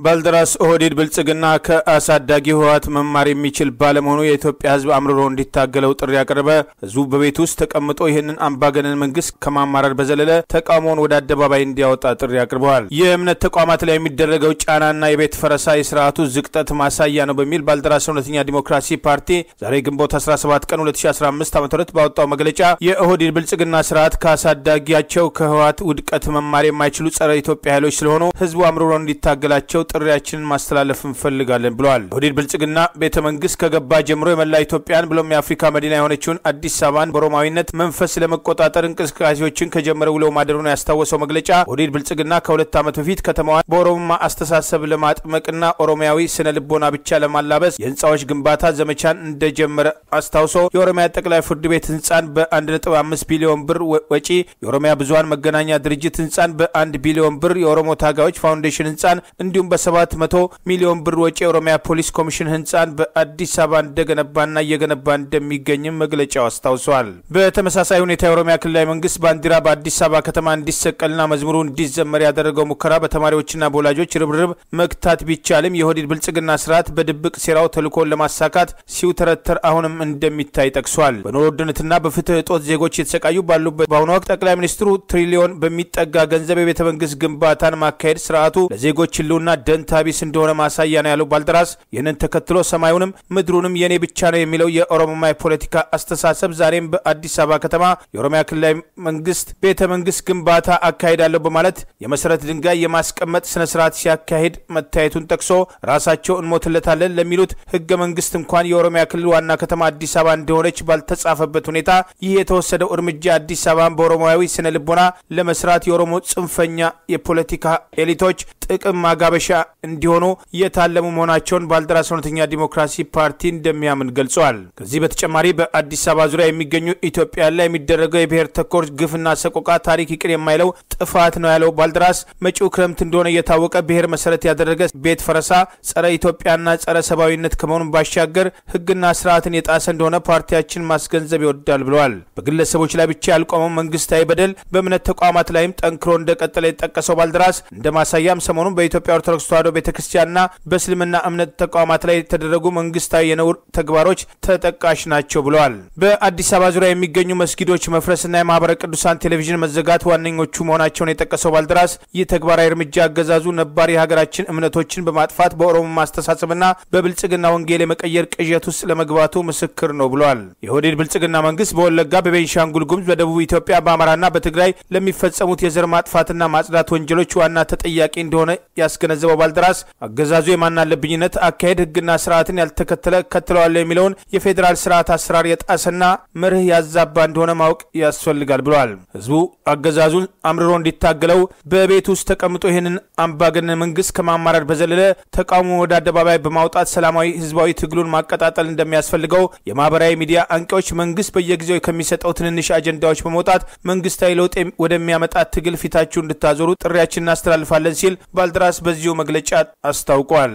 ባልደራስ ኦህዴድ ብልጽግና ከአሳዳጊ ህወሓት መማር የሚችል ባለመሆኑ የኢትዮጵያ ህዝብ አምርሮ እንዲታገለው ጥሪ ያቀረበ፣ ህዝቡ በቤት ውስጥ ተቀምጦ ይህንን አምባገነን መንግስት ከማማረር በዘለለ ተቃውሞውን ወደ አደባባይ እንዲያወጣ ጥሪ አቅርበዋል። የእምነት ተቋማት ላይ የሚደረገው ጫናና የቤት ፈረሳ የስርዓቱ ዝቅጠት ማሳያ ነው በሚል ባልደራስ እውነተኛ ዲሞክራሲ ፓርቲ ዛሬ ግንቦት 17 ቀን 2015 ዓ ም ባወጣው መግለጫ የኦህዴድ ብልጽግና ስርዓት ከአሳዳጊያቸው ከህወሓት ውድቀት መማር የማይችሉ ጸረ ኢትዮጵያ ኃይሎች ስለሆኑ ህዝቡ አምርሮ እንዲታገላቸው ጥሪያችንን ማስተላለፍ እንፈልጋለን ብለዋል። ሁዲድ ብልጽግና ቤተ መንግስት ከገባ ጀምሮ የመላ ኢትዮጵያን ብሎም የአፍሪካ መዲና የሆነችውን አዲስ አበባን በሮማዊነት መንፈስ ለመቆጣጠር እንቅስቃሴዎችን ከጀመረ ውሎ ማደሩን ያስታወሰው መግለጫ ሁዲድ ብልጽግና ከሁለት ዓመት በፊት ከተማዋን በኦሮማ አስተሳሰብ ለማጥመቅና ኦሮሚያዊ ስነ ልቦና ብቻ ለማላበስ የህንፃዎች ግንባታ ዘመቻን እንደጀመረ አስታውሶ የኦሮሚያ ጠቅላይ ፍርድ ቤት ህንፃን በ1.5 ቢሊዮን ብር ወጪ፣ የኦሮሚያ ብዙሀን መገናኛ ድርጅት ህንፃን በ1 ቢሊዮን ብር፣ የኦሮሞ ታጋዮች ፋውንዴሽን ህንፃን እንዲሁም በ በ መቶ ሚሊዮን ብር ወጪ የኦሮሚያ ፖሊስ ኮሚሽን ህንፃን በአዲስ አበባ እንደገነባና እየገነባ እንደሚገኝም መግለጫው አስታውሷል። በተመሳሳይ ሁኔታ የኦሮሚያ ክልላዊ መንግስት ባንዲራ በአዲስ አበባ ከተማ እንዲሰቀልና መዝሙሩ እንዲዘመር ያደረገው ሙከራ በተማሪዎችና በወላጆች ርብርብ መግታት ቢቻልም የሆዲድ ብልጽግና ስርዓት በድብቅ ሴራው ተልእኮን ለማሳካት ሲውተረተር አሁንም እንደሚታይ ጠቅሷል። በኑሮ ውድነትና በፍትህ እጦት ዜጎች የተሰቃዩ ባሉበት በአሁኑ ወቅት ጠቅላይ ሚኒስትሩ ትሪሊዮን በሚጠጋ ገንዘብ የቤተ መንግስት ግንባታን ማካሄድ ስርዓቱ ለዜጎች ህልውና ደንታቢስ እንደሆነ ማሳያ ነው ያለው ባልደራስ፣ ይህንን ተከትሎ ሰማዩንም ምድሩንም የኔ ብቻ ነው የሚለው የኦሮሞማ የፖለቲካ አስተሳሰብ ዛሬም በአዲስ አበባ ከተማ የኦሮሚያ ክልላዊ መንግስት ቤተ መንግስት ግንባታ አካሄዳለሁ በማለት የመሰረት ድንጋይ የማስቀመጥ ስነስርዓት ሲያካሄድ መታየቱን ጠቅሶ ራሳቸው እንሞትለታለን ለሚሉት ህገ መንግስት እንኳን የኦሮሚያ ክልል ዋና ከተማ አዲስ አበባ እንደሆነች ባልተጻፈበት ሁኔታ ይህ የተወሰደው እርምጃ አዲስ አበባን በኦሮሞያዊ ስነ ልቦና ለመስራት የኦሮሞ ጽንፈኛ የፖለቲካ ኤሊቶች ጥቅም ማጋበሻ እንዲሆኑ የታለሙ መሆናቸውን ባልደራስ እውነተኛ ዲሞክራሲ ፓርቲ እንደሚያምን ገልጿል። ከዚህ በተጨማሪ በአዲስ አበባ ዙሪያ የሚገኙ ኢትዮጵያ ላይ የሚደረገው የብሔር ተኮር ግፍና ሰቆቃ ታሪክ ይቅር የማይለው ጥፋት ነው ያለው ባልደራስ መጪው ክረምት እንደሆነ እየታወቀ ብሔር መሰረት ያደረገ ቤት ፈረሳ ጸረ ኢትዮጵያና ጸረ ሰብአዊነት ከመሆኑ ባሻገር ህግና ስርዓትን የጣሰ እንደሆነ ፓርቲያችን ማስገንዘብ ይወዳል ብለዋል። በግለሰቦች ላይ ብቻ ያልቆመው መንግስታዊ በደል በእምነት ተቋማት ላይም ጠንክሮ እንደቀጠለ የጠቀሰው ባልደራስ እንደ ማሳያም ሰሞኑን በኢትዮጵያ ኦርቶዶክስ ኦርቶዶክስ ተዋሕዶ ቤተ ክርስቲያንና በእስልምና እምነት ተቋማት ላይ የተደረጉ መንግስታዊ የነውር ተግባሮች ተጠቃሽ ናቸው ብለዋል። በአዲስ አበባ ዙሪያ የሚገኙ መስጊዶች መፍረስና የማህበረ ቅዱሳን ቴሌቪዥን መዘጋት ዋነኞቹ መሆናቸውን የጠቀሰው ባልደራስ ይህ ተግባራዊ እርምጃ አገዛዙ ነባር የሀገራችን እምነቶችን በማጥፋት በኦሮሞ ማስተሳሰብና በብልጽግና ወንጌል የመቀየር ቅዠት ውስጥ ለመግባቱ ምስክር ነው ብለዋል። የኦህዴድ ብልጽግና መንግስት በወለጋ፣ በቤንሻንጉል ጉምዝ በደቡብ ኢትዮጵያ፣ በአማራና በትግራይ ለሚፈጸሙት የዘር ማጥፋትና ማጽዳት ወንጀሎች ዋና ተጠያቂ እንደሆነ ያስገነዘበው ባልደራስ አገዛዙ የማናለብኝነት አካሄድ ህግና ስርዓትን ያልተከተለ ከትለዋለ የሚለውን የፌዴራል ስርዓት አሰራር የጣሰና መርህ ያዛባ እንደሆነ ማወቅ ያስፈልጋል ብለዋል። ህዝቡ አገዛዙን አምርሮ እንዲታገለው በቤት ውስጥ ተቀምጦ ይህንን አምባገነ መንግስት ከማማረር በዘለለ ተቃውሞ ወደ አደባባይ በማውጣት ሰላማዊ ህዝባዊ ትግሉን ማቀጣጠል እንደሚያስፈልገው የማህበራዊ ሚዲያ አንቂዎች መንግስት በየጊዜው ከሚሰጠው ትንንሽ አጀንዳዎች በመውጣት መንግስታዊ ለውጥ ወደሚያመጣት ትግል ፊታችሁ እንድታዞሩ ጥሪያችን እናስተላልፋለን ሲል ባልደራስ በዚሁ መግለጫ አስታውቋል።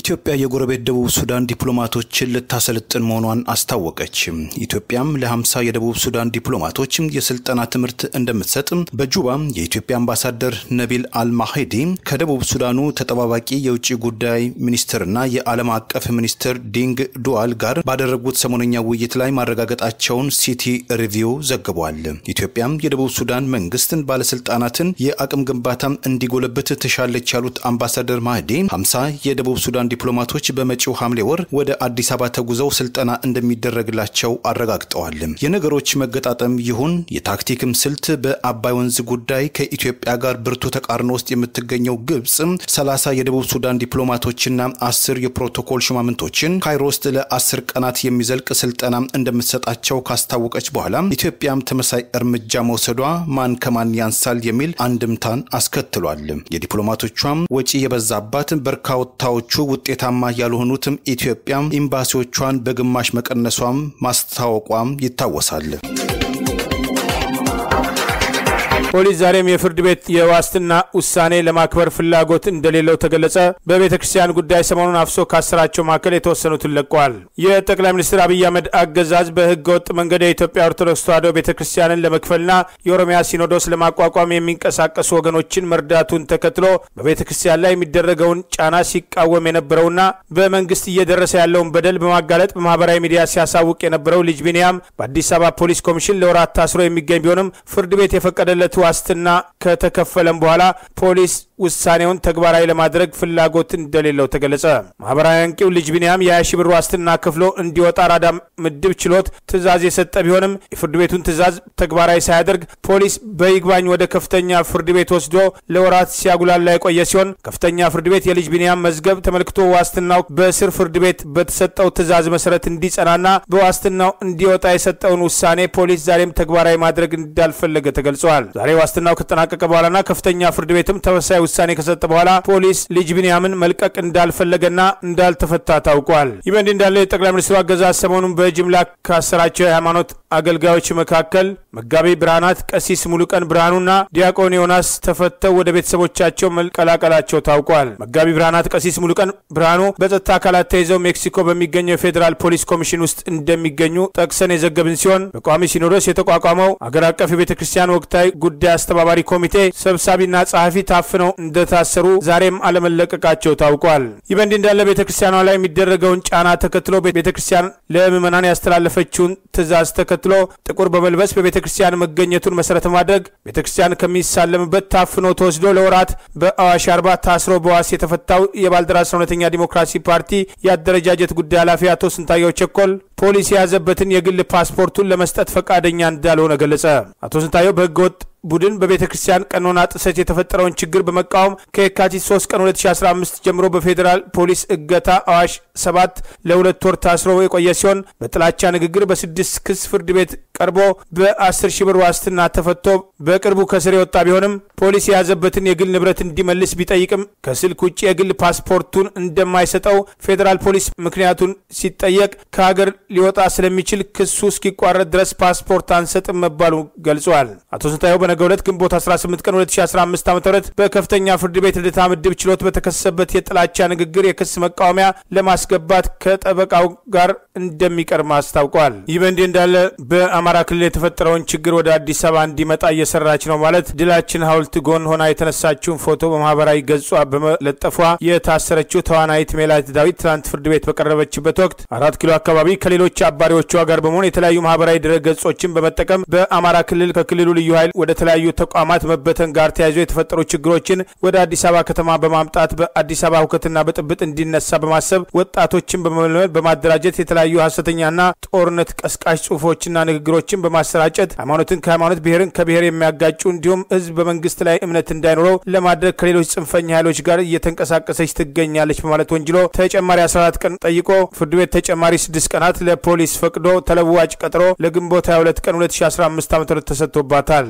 ኢትዮጵያ የጎረቤት ደቡብ ሱዳን ዲፕሎማቶችን ልታሰለጥን መሆኗን አስታወቀች። ኢትዮጵያም ለሀምሳ የደቡብ ሱዳን ዲፕሎማቶች የስልጠና ትምህርት እንደምትሰጥ በጁባ የኢትዮጵያ አምባሳደር ነቢል አልማሄዲ ከደቡብ ሱዳኑ ተጠባባቂ የውጭ ጉዳይ ሚኒስትርና የዓለም አቀፍ ሚኒስትር ዲንግ ዱዋል ጋር ባደረጉት ሰሞነኛ ውይይት ላይ ማረጋገጣቸውን ሲቲ ሪቪው ዘግቧል። ኢትዮጵያም የደቡብ ሱዳን መንግስትን ባለስልጣናትን የአቅም ግንባታም እንዲጎለብት ትሻለች ያሉት አምባሳደር ማህዲ 50 የደቡብ ሱዳን የሱዳን ዲፕሎማቶች በመጪው ሐምሌ ወር ወደ አዲስ አበባ ተጉዘው ስልጠና እንደሚደረግላቸው አረጋግጠዋል። የነገሮች መገጣጠም ይሁን የታክቲክም ስልት በአባይ ወንዝ ጉዳይ ከኢትዮጵያ ጋር ብርቱ ተቃርኖ ውስጥ የምትገኘው ግብጽ ሰላሳ የደቡብ ሱዳን ዲፕሎማቶችና አስር የፕሮቶኮል ሹማምንቶችን ካይሮ ውስጥ ለአስር ቀናት የሚዘልቅ ስልጠና እንደምትሰጣቸው ካስታወቀች በኋላ ኢትዮጵያም ተመሳይ እርምጃ መውሰዷ ማን ከማን ያንሳል የሚል አንድምታን አስከትሏል። የዲፕሎማቶቿም ወጪ የበዛባት በርካታዎቹ ውጤታማ ያልሆኑትም ኢትዮጵያ ኤምባሲዎቿን በግማሽ መቀነሷም ማስታወቋም ይታወሳል። ፖሊስ ዛሬም የፍርድ ቤት የዋስትና ውሳኔ ለማክበር ፍላጎት እንደሌለው ተገለጸ። በቤተ ክርስቲያን ጉዳይ ሰሞኑን አፍሶ ካሰራቸው መካከል የተወሰኑትን ለቀዋል። የጠቅላይ ሚኒስትር አብይ አህመድ አገዛዝ በህገ ወጥ መንገድ የኢትዮጵያ ኦርቶዶክስ ተዋሕዶ ቤተ ክርስቲያንን ለመክፈልና የኦሮሚያ ሲኖዶስ ለማቋቋም የሚንቀሳቀሱ ወገኖችን መርዳቱን ተከትሎ በቤተ ክርስቲያን ላይ የሚደረገውን ጫና ሲቃወም የነበረውና በመንግስት እየደረሰ ያለውን በደል በማጋለጥ በማህበራዊ ሚዲያ ሲያሳውቅ የነበረው ልጅ ቢንያም በአዲስ አበባ ፖሊስ ኮሚሽን ለወራት ታስሮ የሚገኝ ቢሆንም ፍርድ ቤት የፈቀደለት ዋስትና ከተከፈለም በኋላ ፖሊስ ውሳኔውን ተግባራዊ ለማድረግ ፍላጎት እንደሌለው ተገለጸ። ማህበራዊ አንቂው ልጅ ቢንያም የ20 ሺህ ብር ዋስትና ከፍሎ እንዲወጣ አራዳ ምድብ ችሎት ትዕዛዝ የሰጠ ቢሆንም የፍርድ ቤቱን ትዕዛዝ ተግባራዊ ሳያደርግ ፖሊስ በይግባኝ ወደ ከፍተኛ ፍርድ ቤት ወስዶ ለወራት ሲያጉላላ የቆየ ሲሆን ከፍተኛ ፍርድ ቤት የልጅ ቢንያም መዝገብ ተመልክቶ ዋስትናው በስር ፍርድ ቤት በተሰጠው ትዕዛዝ መሰረት እንዲጸናና በዋስትናው እንዲወጣ የሰጠውን ውሳኔ ፖሊስ ዛሬም ተግባራዊ ማድረግ እንዳልፈለገ ተገልጿል። ዛሬ ዋስትናው ከተጠናቀቀ በኋላና ከፍተኛ ፍርድ ቤትም ተመሳሳይ ውሳኔ ከሰጠ በኋላ ፖሊስ ልጅ ቢንያምን መልቀቅ እንዳልፈለገና እንዳልተፈታ ታውቋል። ይህ በእንዲህ እንዳለ የጠቅላይ ሚኒስትሩ አገዛዝ ሰሞኑን በጅምላ ካሰራቸው የሃይማኖት አገልጋዮች መካከል መጋቢ ብርሃናት ቀሲስ ሙሉቀን ብርሃኑና ዲያቆን ዮናስ ተፈተው ወደ ቤተሰቦቻቸው መቀላቀላቸው ታውቋል። መጋቤ ብርሃናት ቀሲስ ሙሉቀን ብርሃኑ በጸጥታ አካላት ተይዘው ሜክሲኮ በሚገኘው የፌዴራል ፖሊስ ኮሚሽን ውስጥ እንደሚገኙ ጠቅሰን የዘገብን ሲሆን በቋሚ ሲኖዶስ የተቋቋመው አገር አቀፍ የቤተ ክርስቲያን ወቅታዊ ጉዳይ ጉዳይ አስተባባሪ ኮሚቴ ሰብሳቢና ጸሐፊ ታፍነው እንደታሰሩ ዛሬም አለመለቀቃቸው ታውቋል። ይህ በእንዲህ እንዳለ ቤተ ክርስቲያኗ ላይ የሚደረገውን ጫና ተከትሎ ቤተ ክርስቲያን ለምእመናን ያስተላለፈችውን ትዕዛዝ ተከትሎ ጥቁር በመልበስ በቤተ ክርስቲያን መገኘቱን መሰረት ማድረግ ቤተ ክርስቲያን ከሚሳለምበት ታፍኖ ተወስዶ ለወራት በአዋሽ አርባ ታስሮ በዋስ የተፈታው የባልደራስ እውነተኛ ዲሞክራሲ ፓርቲ የአደረጃጀት ጉዳይ ኃላፊ አቶ ስንታየው ቸኮል ፖሊስ የያዘበትን የግል ፓስፖርቱን ለመስጠት ፈቃደኛ እንዳልሆነ ገለጸ። አቶ ስንታየው በህገወጥ ቡድን በቤተ ክርስቲያን ቀኖና ጥሰት የተፈጠረውን ችግር በመቃወም ከየካቲት 3 ቀን 2015 ጀምሮ በፌዴራል ፖሊስ እገታ አዋሽ 7 ለሁለት ወር ታስሮ የቆየ ሲሆን በጥላቻ ንግግር በስድስት ክስ ፍርድ ቤት ቀርቦ በ10 ሺህ ብር ዋስትና ተፈቶ በቅርቡ ከስር የወጣ ቢሆንም ፖሊስ የያዘበትን የግል ንብረት እንዲመልስ ቢጠይቅም ከስልክ ውጭ የግል ፓስፖርቱን እንደማይሰጠው ፌዴራል ፖሊስ ምክንያቱን ሲጠየቅ ከሀገር ሊወጣ ስለሚችል ክሱ እስኪቋረጥ ድረስ ፓስፖርት አንሰጥም መባሉ ገልጿል። አቶ ስንታየው በነገው ሁለት ግንቦት 18 ቀን 2015 ዓ ም በከፍተኛ ፍርድ ቤት ልደታ ምድብ ችሎት በተከሰሰበት የጥላቻ ንግግር የክስ መቃወሚያ ለማስገባት ከጠበቃው ጋር እንደሚቀርም አስታውቋል። ይህ በእንዲህ እንዳለ በአማራ ክልል የተፈጠረውን ችግር ወደ አዲስ አበባ እንዲመጣ እየሰራች ነው ማለት ድላችን ሐውልት ጎን ሆና የተነሳችውን ፎቶ በማህበራዊ ገጿ በመለጠፏ የታሰረችው ተዋናይት ሜላት ዳዊት ትናንት ፍርድ ቤት በቀረበችበት ወቅት አራት ኪሎ አካባቢ ከሌሎች አባሪዎቿ ጋር በመሆን የተለያዩ ማህበራዊ ድረ ገጾችን በመጠቀም በአማራ ክልል ከክልሉ ልዩ ኃይል ወደ በተለያዩ ተቋማት መበተን ጋር ተያይዞ የተፈጠሩ ችግሮችን ወደ አዲስ አበባ ከተማ በማምጣት በአዲስ አበባ ሁከትና ብጥብጥ እንዲነሳ በማሰብ ወጣቶችን በመመልመል በማደራጀት የተለያዩ ሀሰተኛና ጦርነት ቀስቃሽ ጽሁፎችና ንግግሮችን በማሰራጨት ሃይማኖትን ከሃይማኖት ብሔርን ከብሔር የሚያጋጩ እንዲሁም ህዝብ በመንግስት ላይ እምነት እንዳይኖረው ለማድረግ ከሌሎች ጽንፈኛ ኃይሎች ጋር እየተንቀሳቀሰች ትገኛለች በማለት ወንጅሎ ተጨማሪ 14 ቀን ጠይቆ ፍርድ ቤት ተጨማሪ 6 ቀናት ለፖሊስ ፈቅዶ ተለዋጭ ቀጥሮ ለግንቦት 22 ቀን 2015 ዓ ም ተሰጥቶባታል።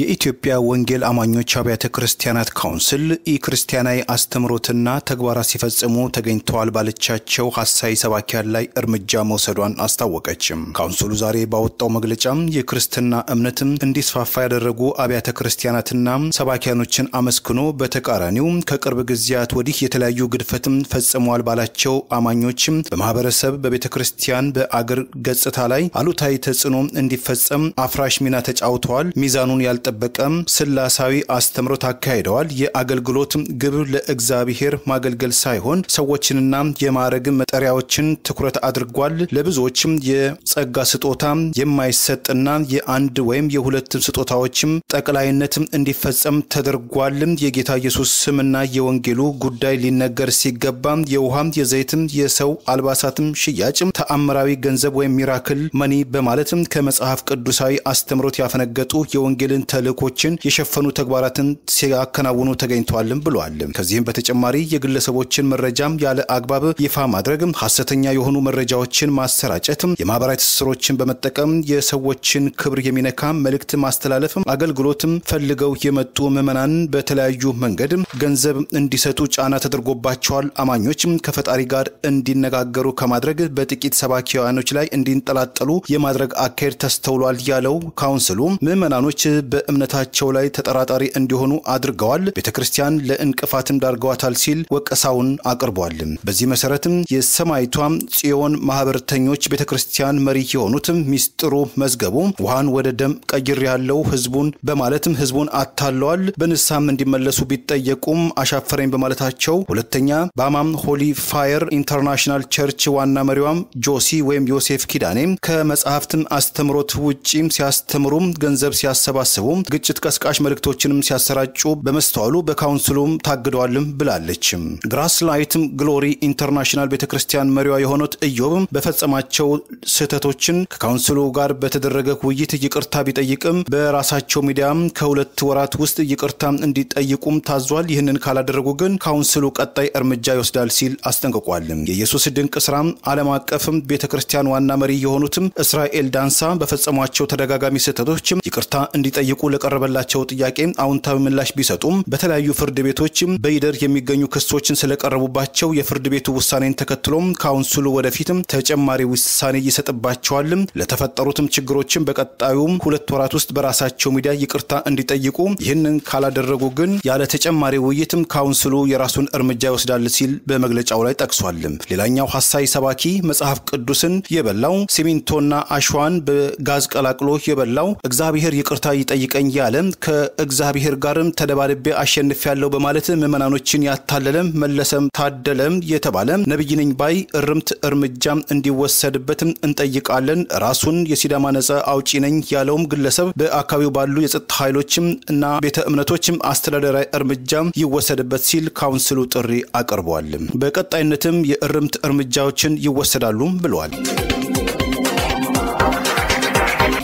የኢትዮጵያ ወንጌል አማኞች አብያተ ክርስቲያናት ካውንስል ኢክርስቲያናዊ አስተምሮትና ተግባራት ሲፈጽሙ ተገኝተዋል ባለቻቸው ሀሳዊ ሰባኪያን ላይ እርምጃ መውሰዷን አስታወቀችም። ካውንስሉ ዛሬ ባወጣው መግለጫም የክርስትና እምነትም እንዲስፋፋ ያደረጉ አብያተ ክርስቲያናትና ሰባኪያኖችን አመስክኖ በተቃራኒው ከቅርብ ጊዜያት ወዲህ የተለያዩ ግድፈትም ፈጽመዋል ባላቸው አማኞችም በማህበረሰብ፣ በቤተ ክርስቲያን፣ በአገር ገጽታ ላይ አሉታዊ ተጽዕኖ እንዲፈጸም አፍራሽ ሚና ተጫውተዋል ሚዛኑን ያል ያልጠበቀም ስላሳዊ አስተምሮት አካሂደዋል። የአገልግሎት ግብ ለእግዚአብሔር ማገልገል ሳይሆን ሰዎችንና የማዕረግ መጠሪያዎችን ትኩረት አድርጓል። ለብዙዎችም የጸጋ ስጦታ የማይሰጥና የአንድ ወይም የሁለት ስጦታዎችም ጠቅላይነት እንዲፈጸም ተደርጓል። የጌታ ኢየሱስ ስምና የወንጌሉ ጉዳይ ሊነገር ሲገባ የውሃ፣ የዘይትም፣ የሰው አልባሳትም ሽያጭ ተአምራዊ ገንዘብ ወይም ሚራክል መኒ በማለትም ከመጽሐፍ ቅዱሳዊ አስተምሮት ያፈነገጡ የወንጌልን ተልእኮችን የሸፈኑ ተግባራትን ሲያከናውኑ ተገኝተዋልም ብለዋልም። ከዚህም በተጨማሪ የግለሰቦችን መረጃም ያለ አግባብ ይፋ ማድረግም፣ ሀሰተኛ የሆኑ መረጃዎችን ማሰራጨትም፣ የማህበራዊ ትስስሮችን በመጠቀም የሰዎችን ክብር የሚነካ መልእክት ማስተላለፍም፣ አገልግሎትም ፈልገው የመጡ ምዕመናን በተለያዩ መንገድም ገንዘብ እንዲሰጡ ጫና ተደርጎባቸዋል። አማኞችም ከፈጣሪ ጋር እንዲነጋገሩ ከማድረግ በጥቂት ሰባኪያኖች ላይ እንዲንጠላጠሉ የማድረግ አካሄድ ተስተውሏል ያለው ካውንስሉ ምዕመናኖች በ በእምነታቸው ላይ ተጠራጣሪ እንዲሆኑ አድርገዋል፣ ቤተ ክርስቲያን ለእንቅፋትም ዳርገዋታል ሲል ወቀሳውን አቅርቧል። በዚህ መሰረትም የሰማይቷ ጽዮን ማህበርተኞች ቤተ ክርስቲያን መሪ የሆኑት ሚስጥሩ መዝገቡ ውሃን ወደ ደም ቀይር ያለው ህዝቡን በማለትም ህዝቡን አታለዋል፣ በንስሐም እንዲመለሱ ቢጠየቁም አሻፈረኝ በማለታቸው ሁለተኛ በአማም ሆሊ ፋየር ኢንተርናሽናል ቸርች ዋና መሪዋም ጆሲ ወይም ዮሴፍ ኪዳኔ ከመጽሐፍትን አስተምሮት ውጪም ሲያስተምሩም ገንዘብ ሲያሰባስቡ እንዲሁም ግጭት ቀስቃሽ መልእክቶችንም ሲያሰራጩ በመስተዋሉ በካውንስሉም ታግደዋልም ብላለችም። ግራስ ላይትም ግሎሪ ኢንተርናሽናል ቤተ ክርስቲያን መሪዋ የሆኑት እዮብም በፈጸማቸው ስህተቶችን ከካውንስሉ ጋር በተደረገ ውይይት ይቅርታ ቢጠይቅም በራሳቸው ሚዲያም ከሁለት ወራት ውስጥ ይቅርታ እንዲጠይቁም ታዟል። ይህንን ካላደረጉ ግን ካውንስሉ ቀጣይ እርምጃ ይወስዳል ሲል አስጠንቅቋልም። የኢየሱስ ድንቅ ስራም ዓለም አቀፍም ቤተ ክርስቲያን ዋና መሪ የሆኑትም እስራኤል ዳንሳ በፈጸሟቸው ተደጋጋሚ ስህተቶችም ይቅርታ እንዲጠይቁ እንዲጠይቁ ለቀረበላቸው ጥያቄ አውንታዊ ምላሽ ቢሰጡም በተለያዩ ፍርድ ቤቶችም በይደር የሚገኙ ክሶችን ስለቀረቡባቸው የፍርድ ቤቱ ውሳኔን ተከትሎም ካውንስሉ ወደፊትም ተጨማሪ ውሳኔ ይሰጥባቸዋል። ለተፈጠሩትም ችግሮችን በቀጣዩም ሁለት ወራት ውስጥ በራሳቸው ሚዲያ ይቅርታ እንዲጠይቁ፣ ይህንን ካላደረጉ ግን ያለ ተጨማሪ ውይይትም ካውንስሉ የራሱን እርምጃ ይወስዳል ሲል በመግለጫው ላይ ጠቅሷልም። ሌላኛው ሀሳይ ሰባኪ መጽሐፍ ቅዱስን የበላው ሲሚንቶና አሸዋን በጋዝ ቀላቅሎ የበላው እግዚአብሔር ይቅርታ ይጠይቃል ይልቀኝ ያለም ከእግዚአብሔር ጋርም ተደባድቤ አሸንፍ ያለው በማለት ምዕመናኖችን ያታለለም መለሰም ታደለም የተባለ ነብይነኝ ነኝ ባይ እርምት እርምጃም እንዲወሰድበትም እንጠይቃለን። ራሱን የሲዳማ ነጻ አውጪ ነኝ ያለውም ግለሰብ በአካባቢው ባሉ የጸጥታ ኃይሎችም እና ቤተ እምነቶችም አስተዳደራዊ እርምጃም ይወሰድበት ሲል ካውንስሉ ጥሪ አቅርቧል። በቀጣይነትም የእርምት እርምጃዎችን ይወሰዳሉም ብሏል።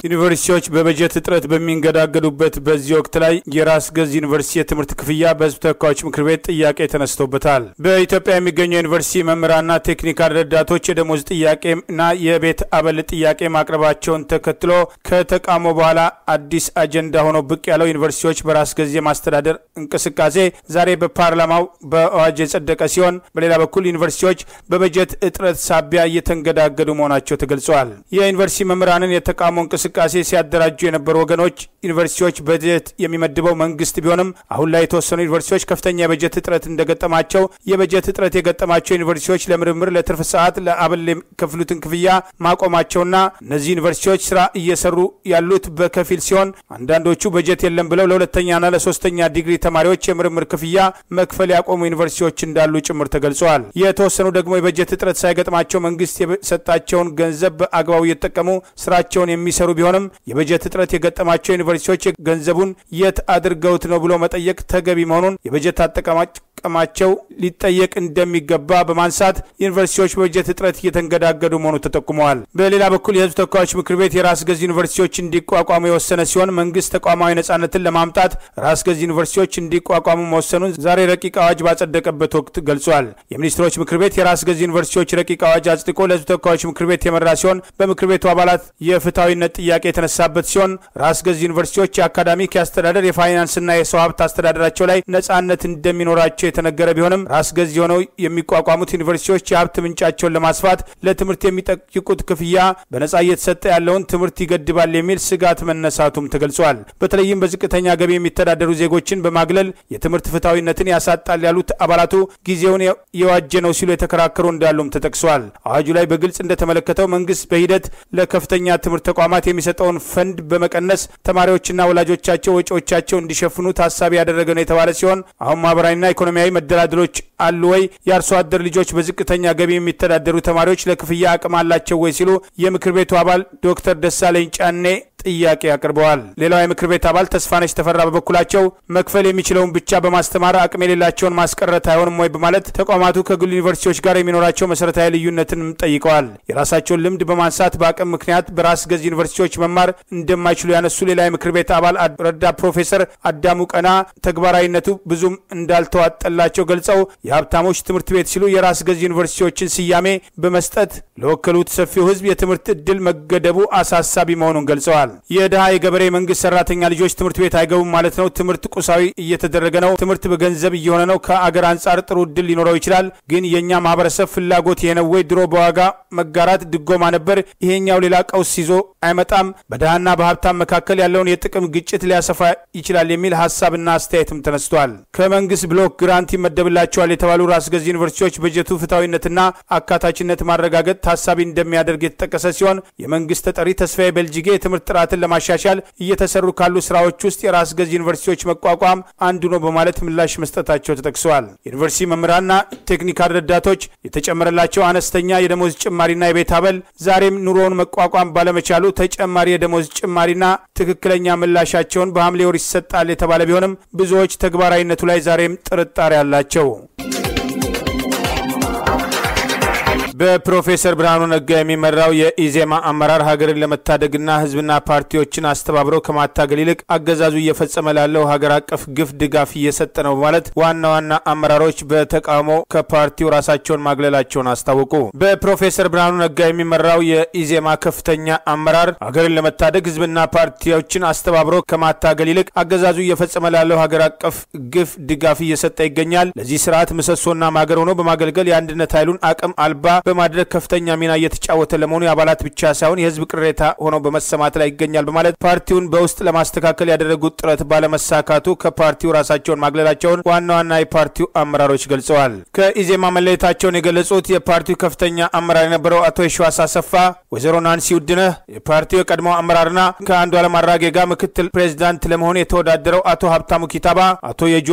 ዩኒቨርሲቲዎች በበጀት እጥረት በሚንገዳገዱበት በዚህ ወቅት ላይ የራስ ገዝ ዩኒቨርሲቲ የትምህርት ክፍያ በህዝብ ተወካዮች ምክር ቤት ጥያቄ ተነስቶበታል። በኢትዮጵያ የሚገኙ ዩኒቨርሲቲ መምህራንና ቴክኒካል ረዳቶች የደሞዝ ጥያቄና የቤት አበል ጥያቄ ማቅረባቸውን ተከትሎ ከተቃውሞ በኋላ አዲስ አጀንዳ ሆኖ ብቅ ያለው ዩኒቨርሲቲዎች በራስ ገዝ የማስተዳደር እንቅስቃሴ ዛሬ በፓርላማው በአዋጅ የጸደቀ ሲሆን በሌላ በኩል ዩኒቨርሲቲዎች በበጀት እጥረት ሳቢያ እየተንገዳገዱ መሆናቸው ተገልጿል። የዩኒቨርሲቲ መምህራንን የተቃውሞ እንቅስቃሴ እንቅስቃሴ ሲያደራጁ የነበሩ ወገኖች ዩኒቨርሲቲዎች በጀት የሚመድበው መንግስት ቢሆንም አሁን ላይ የተወሰኑ ዩኒቨርሲቲዎች ከፍተኛ የበጀት እጥረት እንደገጠማቸው፣ የበጀት እጥረት የገጠማቸው ዩኒቨርሲቲዎች ለምርምር፣ ለትርፍ ሰዓት፣ ለአበል የሚከፍሉትን ክፍያ ማቆማቸውና እነዚህ ዩኒቨርሲቲዎች ስራ እየሰሩ ያሉት በከፊል ሲሆን አንዳንዶቹ በጀት የለም ብለው ለሁለተኛና ለሶስተኛ ዲግሪ ተማሪዎች የምርምር ክፍያ መክፈል ያቆሙ ዩኒቨርሲቲዎች እንዳሉ ጭምር ተገልጸዋል። የተወሰኑ ደግሞ የበጀት እጥረት ሳይገጥማቸው መንግስት የሰጣቸውን ገንዘብ በአግባቡ እየተጠቀሙ ስራቸውን የሚሰሩ ቢሆንም የበጀት እጥረት የገጠማቸው ዩኒቨርሲቲዎች ገንዘቡን የት አድርገውት ነው ብሎ መጠየቅ ተገቢ መሆኑን የበጀት ቀማቸው ሊጠየቅ እንደሚገባ በማንሳት ዩኒቨርሲቲዎች በጀት እጥረት እየተንገዳገዱ መሆኑ ተጠቁመዋል። በሌላ በኩል የህዝብ ተወካዮች ምክር ቤት የራስ ገዝ ዩኒቨርሲቲዎች እንዲቋቋሙ የወሰነ ሲሆን መንግስት ተቋማዊ ነጻነትን ለማምጣት ራስ ገዝ ዩኒቨርሲቲዎች እንዲቋቋሙ መወሰኑን ዛሬ ረቂቅ አዋጅ ባጸደቀበት ወቅት ገልጿል። የሚኒስትሮች ምክር ቤት የራስ ገዝ ዩኒቨርሲቲዎች ረቂቅ አዋጅ አጽድቆ ለህዝብ ተወካዮች ምክር ቤት የመራ ሲሆን በምክር ቤቱ አባላት የፍትሐዊነት ጥያቄ የተነሳበት ሲሆን ራስ ገዝ ዩኒቨርሲቲዎች የአካዳሚክ የአስተዳደር የፋይናንስና የሰው ሀብት አስተዳደራቸው ላይ ነጻነት እንደሚኖራቸው የተነገረ ቢሆንም ራስ ገዝ የሆነው የሚቋቋሙት ዩኒቨርሲቲዎች የሀብት ምንጫቸውን ለማስፋት ለትምህርት የሚጠይቁት ክፍያ በነጻ እየተሰጠ ያለውን ትምህርት ይገድባል የሚል ስጋት መነሳቱም ተገልጿል። በተለይም በዝቅተኛ ገቢ የሚተዳደሩ ዜጎችን በማግለል የትምህርት ፍትሐዊነትን ያሳጣል ያሉት አባላቱ ጊዜውን የዋጀ ነው ሲሉ የተከራከሩ እንዳሉም ተጠቅሷል። አዋጁ ላይ በግልጽ እንደተመለከተው መንግስት በሂደት ለከፍተኛ ትምህርት ተቋማት የሚሰጠውን ፈንድ በመቀነስ ተማሪዎችና ወላጆቻቸው ወጪዎቻቸው እንዲሸፍኑ ታሳቢ ያደረገ ነው የተባለ ሲሆን አሁን ማህበራዊና ኢኮኖሚያዊ መደላድሎች አሉ ወይ? የአርሶ አደር ልጆች በዝቅተኛ ገቢ የሚተዳደሩ ተማሪዎች ለክፍያ አቅም አላቸው ወይ? ሲሉ የምክር ቤቱ አባል ዶክተር ደሳለኝ ጫኔ ጥያቄ አቅርበዋል። ሌላው የምክር ቤት አባል ተስፋነች ተፈራ በበኩላቸው መክፈል የሚችለውን ብቻ በማስተማር አቅም የሌላቸውን ማስቀረት አይሆንም ወይ በማለት ተቋማቱ ከግል ዩኒቨርሲቲዎች ጋር የሚኖራቸው መሰረታዊ ልዩነትንም ጠይቀዋል። የራሳቸውን ልምድ በማንሳት በአቅም ምክንያት በራስ ገዝ ዩኒቨርሲቲዎች መማር እንደማይችሉ ያነሱ ሌላ የምክር ቤት አባል ረዳ ፕሮፌሰር አዳሙ ቀና ተግባራዊነቱ ብዙም እንዳልተዋጠላቸው ገልጸው የሀብታሞች ትምህርት ቤት ሲሉ የራስ ገዝ ዩኒቨርሲቲዎችን ስያሜ በመስጠት ለወከሉት ሰፊው ህዝብ የትምህርት ዕድል መገደቡ አሳሳቢ መሆኑን ገልጸዋል። ተናግረዋል። የድሃ የገበሬ መንግስት ሰራተኛ ልጆች ትምህርት ቤት አይገቡም ማለት ነው። ትምህርት ቁሳዊ እየተደረገ ነው። ትምህርት በገንዘብ እየሆነ ነው። ከአገር አንጻር ጥሩ እድል ሊኖረው ይችላል። ግን የእኛ ማህበረሰብ ፍላጎት ይሄ ነው ወይ? ድሮ በዋጋ መጋራት ድጎማ ነበር። ይሄኛው ሌላ ቀውስ ይዞ አይመጣም። በድሃና በሀብታም መካከል ያለውን የጥቅም ግጭት ሊያሰፋ ይችላል የሚል ሀሳብና አስተያየትም ተነስቷል። ከመንግስት ብሎክ ግራንት ይመደብላቸዋል የተባሉ ራስ ገዝ ዩኒቨርሲቲዎች በጀቱ ፍትሐዊነትና አካታችነት ማረጋገጥ ታሳቢ እንደሚያደርግ የተጠቀሰ ሲሆን የመንግስት ተጠሪ ተስፋዬ በልጅጌ የትምህርት ስርዓትን ለማሻሻል እየተሰሩ ካሉ ስራዎች ውስጥ የራስ ገዝ ዩኒቨርሲቲዎች መቋቋም አንዱ ነው በማለት ምላሽ መስጠታቸው ተጠቅሰዋል። የዩኒቨርሲቲ መምህራንና ቴክኒካል ረዳቶች የተጨመረላቸው አነስተኛ የደሞዝ ጭማሪና የቤት አበል ዛሬም ኑሮውን መቋቋም ባለመቻሉ ተጨማሪ የደሞዝ ጭማሪና ትክክለኛ ምላሻቸውን በሐምሌ ወር ይሰጣል የተባለ ቢሆንም ብዙዎች ተግባራዊነቱ ላይ ዛሬም ጥርጣሬ አላቸው። በፕሮፌሰር ብርሃኑ ነጋ የሚመራው የኢዜማ አመራር ሀገርን ለመታደግና ህዝብና ፓርቲዎችን አስተባብረው ከማታገል ይልቅ አገዛዙ እየፈጸመ ላለው ሀገር አቀፍ ግፍ ድጋፍ እየሰጠ ነው በማለት ዋና ዋና አመራሮች በተቃውሞ ከፓርቲው ራሳቸውን ማግለላቸውን አስታወቁ። በፕሮፌሰር ብርሃኑ ነጋ የሚመራው የኢዜማ ከፍተኛ አመራር ሀገርን ለመታደግ ህዝብና ፓርቲዎችን አስተባብሮ ከማታገል ይልቅ አገዛዙ እየፈጸመ ላለው ሀገር አቀፍ ግፍ ድጋፍ እየሰጠ ይገኛል። ለዚህ ስርዓት ምሰሶና ማገር ሆኖ በማገልገል የአንድነት ኃይሉን አቅም አልባ በማድረግ ከፍተኛ ሚና እየተጫወተ ለመሆኑ የአባላት ብቻ ሳይሆን የህዝብ ቅሬታ ሆኖ በመሰማት ላይ ይገኛል በማለት ፓርቲውን በውስጥ ለማስተካከል ያደረጉት ጥረት ባለመሳካቱ ከፓርቲው ራሳቸውን ማግለላቸውን ዋና ዋና የፓርቲው አመራሮች ገልጸዋል። ከኢዜማ መለየታቸውን የገለጹት የፓርቲው ከፍተኛ አመራር የነበረው አቶ የሸዋስ አሰፋ፣ ወይዘሮ ናንሲ ውድነህ የፓርቲው የቀድሞ አመራርና ከአንዱዓለም አራጌ ጋር ምክትል ፕሬዚዳንት ለመሆን የተወዳደረው አቶ ሀብታሙ ኪታባ፣ አቶ የጁ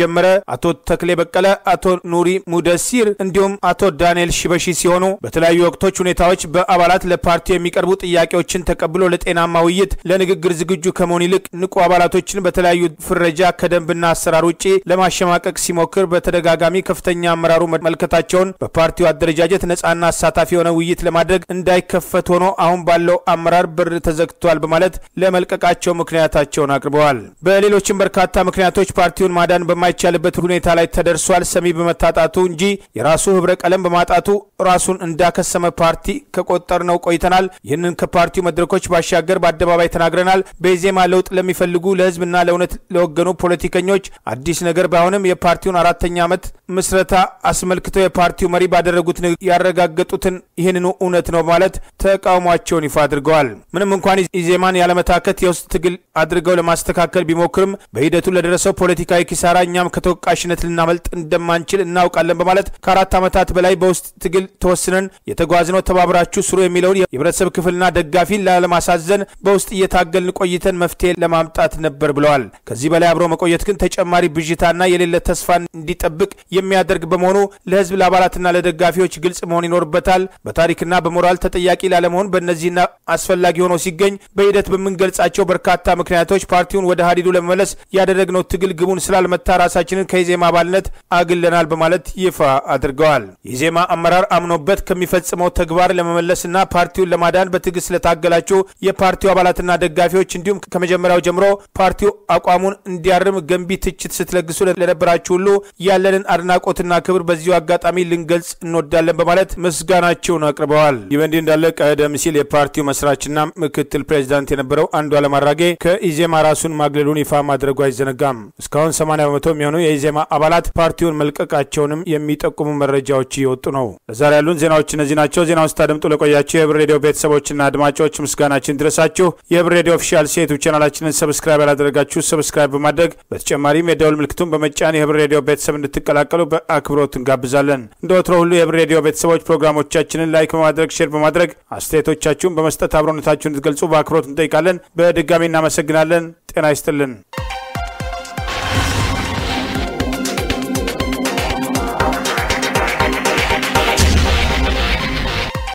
ጀመረ፣ አቶ ተክሌ በቀለ፣ አቶ ኑሪ ሙደሲር እንዲሁም አቶ ዳንኤል ሽ በሺ ሲሆኑ በተለያዩ ወቅቶች ሁኔታዎች በአባላት ለፓርቲው የሚቀርቡ ጥያቄዎችን ተቀብሎ ለጤናማ ውይይት ለንግግር ዝግጁ ከመሆን ይልቅ ንቁ አባላቶችን በተለያዩ ፍረጃ ከደንብና አሰራር ውጭ ለማሸማቀቅ ሲሞክር በተደጋጋሚ ከፍተኛ አመራሩ መመልከታቸውን በፓርቲው አደረጃጀት ነጻና አሳታፊ የሆነ ውይይት ለማድረግ እንዳይከፈት ሆኖ አሁን ባለው አመራር በር ተዘግቷል በማለት ለመልቀቃቸው ምክንያታቸውን አቅርበዋል። በሌሎችም በርካታ ምክንያቶች ፓርቲውን ማዳን በማይቻልበት ሁኔታ ላይ ተደርሷል። ሰሚ በመታጣቱ እንጂ የራሱ ህብረ ቀለም በማጣቱ ራሱን እንዳከሰመ ፓርቲ ከቆጠር ነው ቆይተናል። ይህንን ከፓርቲው መድረኮች ባሻገር በአደባባይ ተናግረናል። በኢዜማ ለውጥ ለሚፈልጉ ለህዝብና ለእውነት ለወገኑ ፖለቲከኞች አዲስ ነገር ባይሆንም የፓርቲውን አራተኛ ዓመት ምስረታ አስመልክተው የፓርቲው መሪ ባደረጉት ያረጋገጡትን ይህንኑ እውነት ነው ማለት ተቃውሟቸውን ይፋ አድርገዋል። ምንም እንኳን ኢዜማን ያለመታከት የውስጥ ትግል አድርገው ለማስተካከል ቢሞክርም በሂደቱ ለደረሰው ፖለቲካዊ ኪሳራ እኛም ከተወቃሽነት ልናመልጥ እንደማንችል እናውቃለን በማለት ከአራት ዓመታት በላይ በውስጥ ትግል ተወስነን የተጓዝነው ተባብራችሁ ስሩ የሚለውን የህብረተሰብ ክፍልና ደጋፊን ላለማሳዘን በውስጥ እየታገልን ቆይተን መፍትሄ ለማምጣት ነበር ብለዋል። ከዚህ በላይ አብሮ መቆየት ግን ተጨማሪ ብዥታና የሌለ ተስፋን እንዲጠብቅ የሚያደርግ በመሆኑ ለህዝብ ለአባላትና ለደጋፊዎች ግልጽ መሆን ይኖርበታል። በታሪክና በሞራል ተጠያቂ ላለመሆን በእነዚህና አስፈላጊ ሆኖ ሲገኝ በሂደት በምንገልጻቸው በርካታ ምክንያቶች ፓርቲውን ወደ ሀዲዱ ለመመለስ ያደረግነው ትግል ግቡን ስላልመታ ራሳችንን ከኢዜማ አባልነት አግለናል በማለት ይፋ አድርገዋል። የኢዜማ አመራር አመራር አምኖበት ከሚፈጽመው ተግባር ለመመለስና ፓርቲውን ለማዳን በትዕግስት ለታገላችሁ የፓርቲው አባላትና ደጋፊዎች እንዲሁም ከመጀመሪያው ጀምሮ ፓርቲው አቋሙን እንዲያርም ገንቢ ትችት ስትለግሱ ለነበራችሁ ሁሉ ያለንን አድናቆትና ክብር በዚሁ አጋጣሚ ልንገልጽ እንወዳለን በማለት ምስጋናቸውን አቅርበዋል። ይህ በእንዲህ እንዳለ ቀደም ሲል የፓርቲው መስራችና ምክትል ፕሬዚዳንት የነበረው አንዱዓለም አራጌ ከኢዜማ ራሱን ማግለሉን ይፋ ማድረጉ አይዘነጋም። እስካሁን 80 በመቶ የሚሆኑ የኢዜማ አባላት ፓርቲውን መልቀቃቸውንም የሚጠቁሙ መረጃዎች እየወጡ ነው። ለዛሬ ያሉን ዜናዎች እነዚህ ናቸው። ዜናውን ስታደምጡ ለቆያችሁ የህብር ሬዲዮ ቤተሰቦችና አድማጮች ምስጋናችን ድረሳችሁ። የህብር ሬዲዮ ኦፊሻል ሴቱ ቻናላችንን ሰብስክራይብ ያላደረጋችሁ ሰብስክራይብ በማድረግ በተጨማሪም የደውል ምልክቱን በመጫን የህብር ሬዲዮ ቤተሰብ እንድትቀላቀሉ በአክብሮት እንጋብዛለን። እንደ ወትሮ ሁሉ የህብር ሬዲዮ ቤተሰቦች ፕሮግራሞቻችንን ላይክ በማድረግ ሼር በማድረግ አስተያየቶቻችሁን በመስጠት አብሮነታችሁን እንድትገልጹ በአክብሮት እንጠይቃለን። በድጋሚ እናመሰግናለን። ጤና ይስጥልን።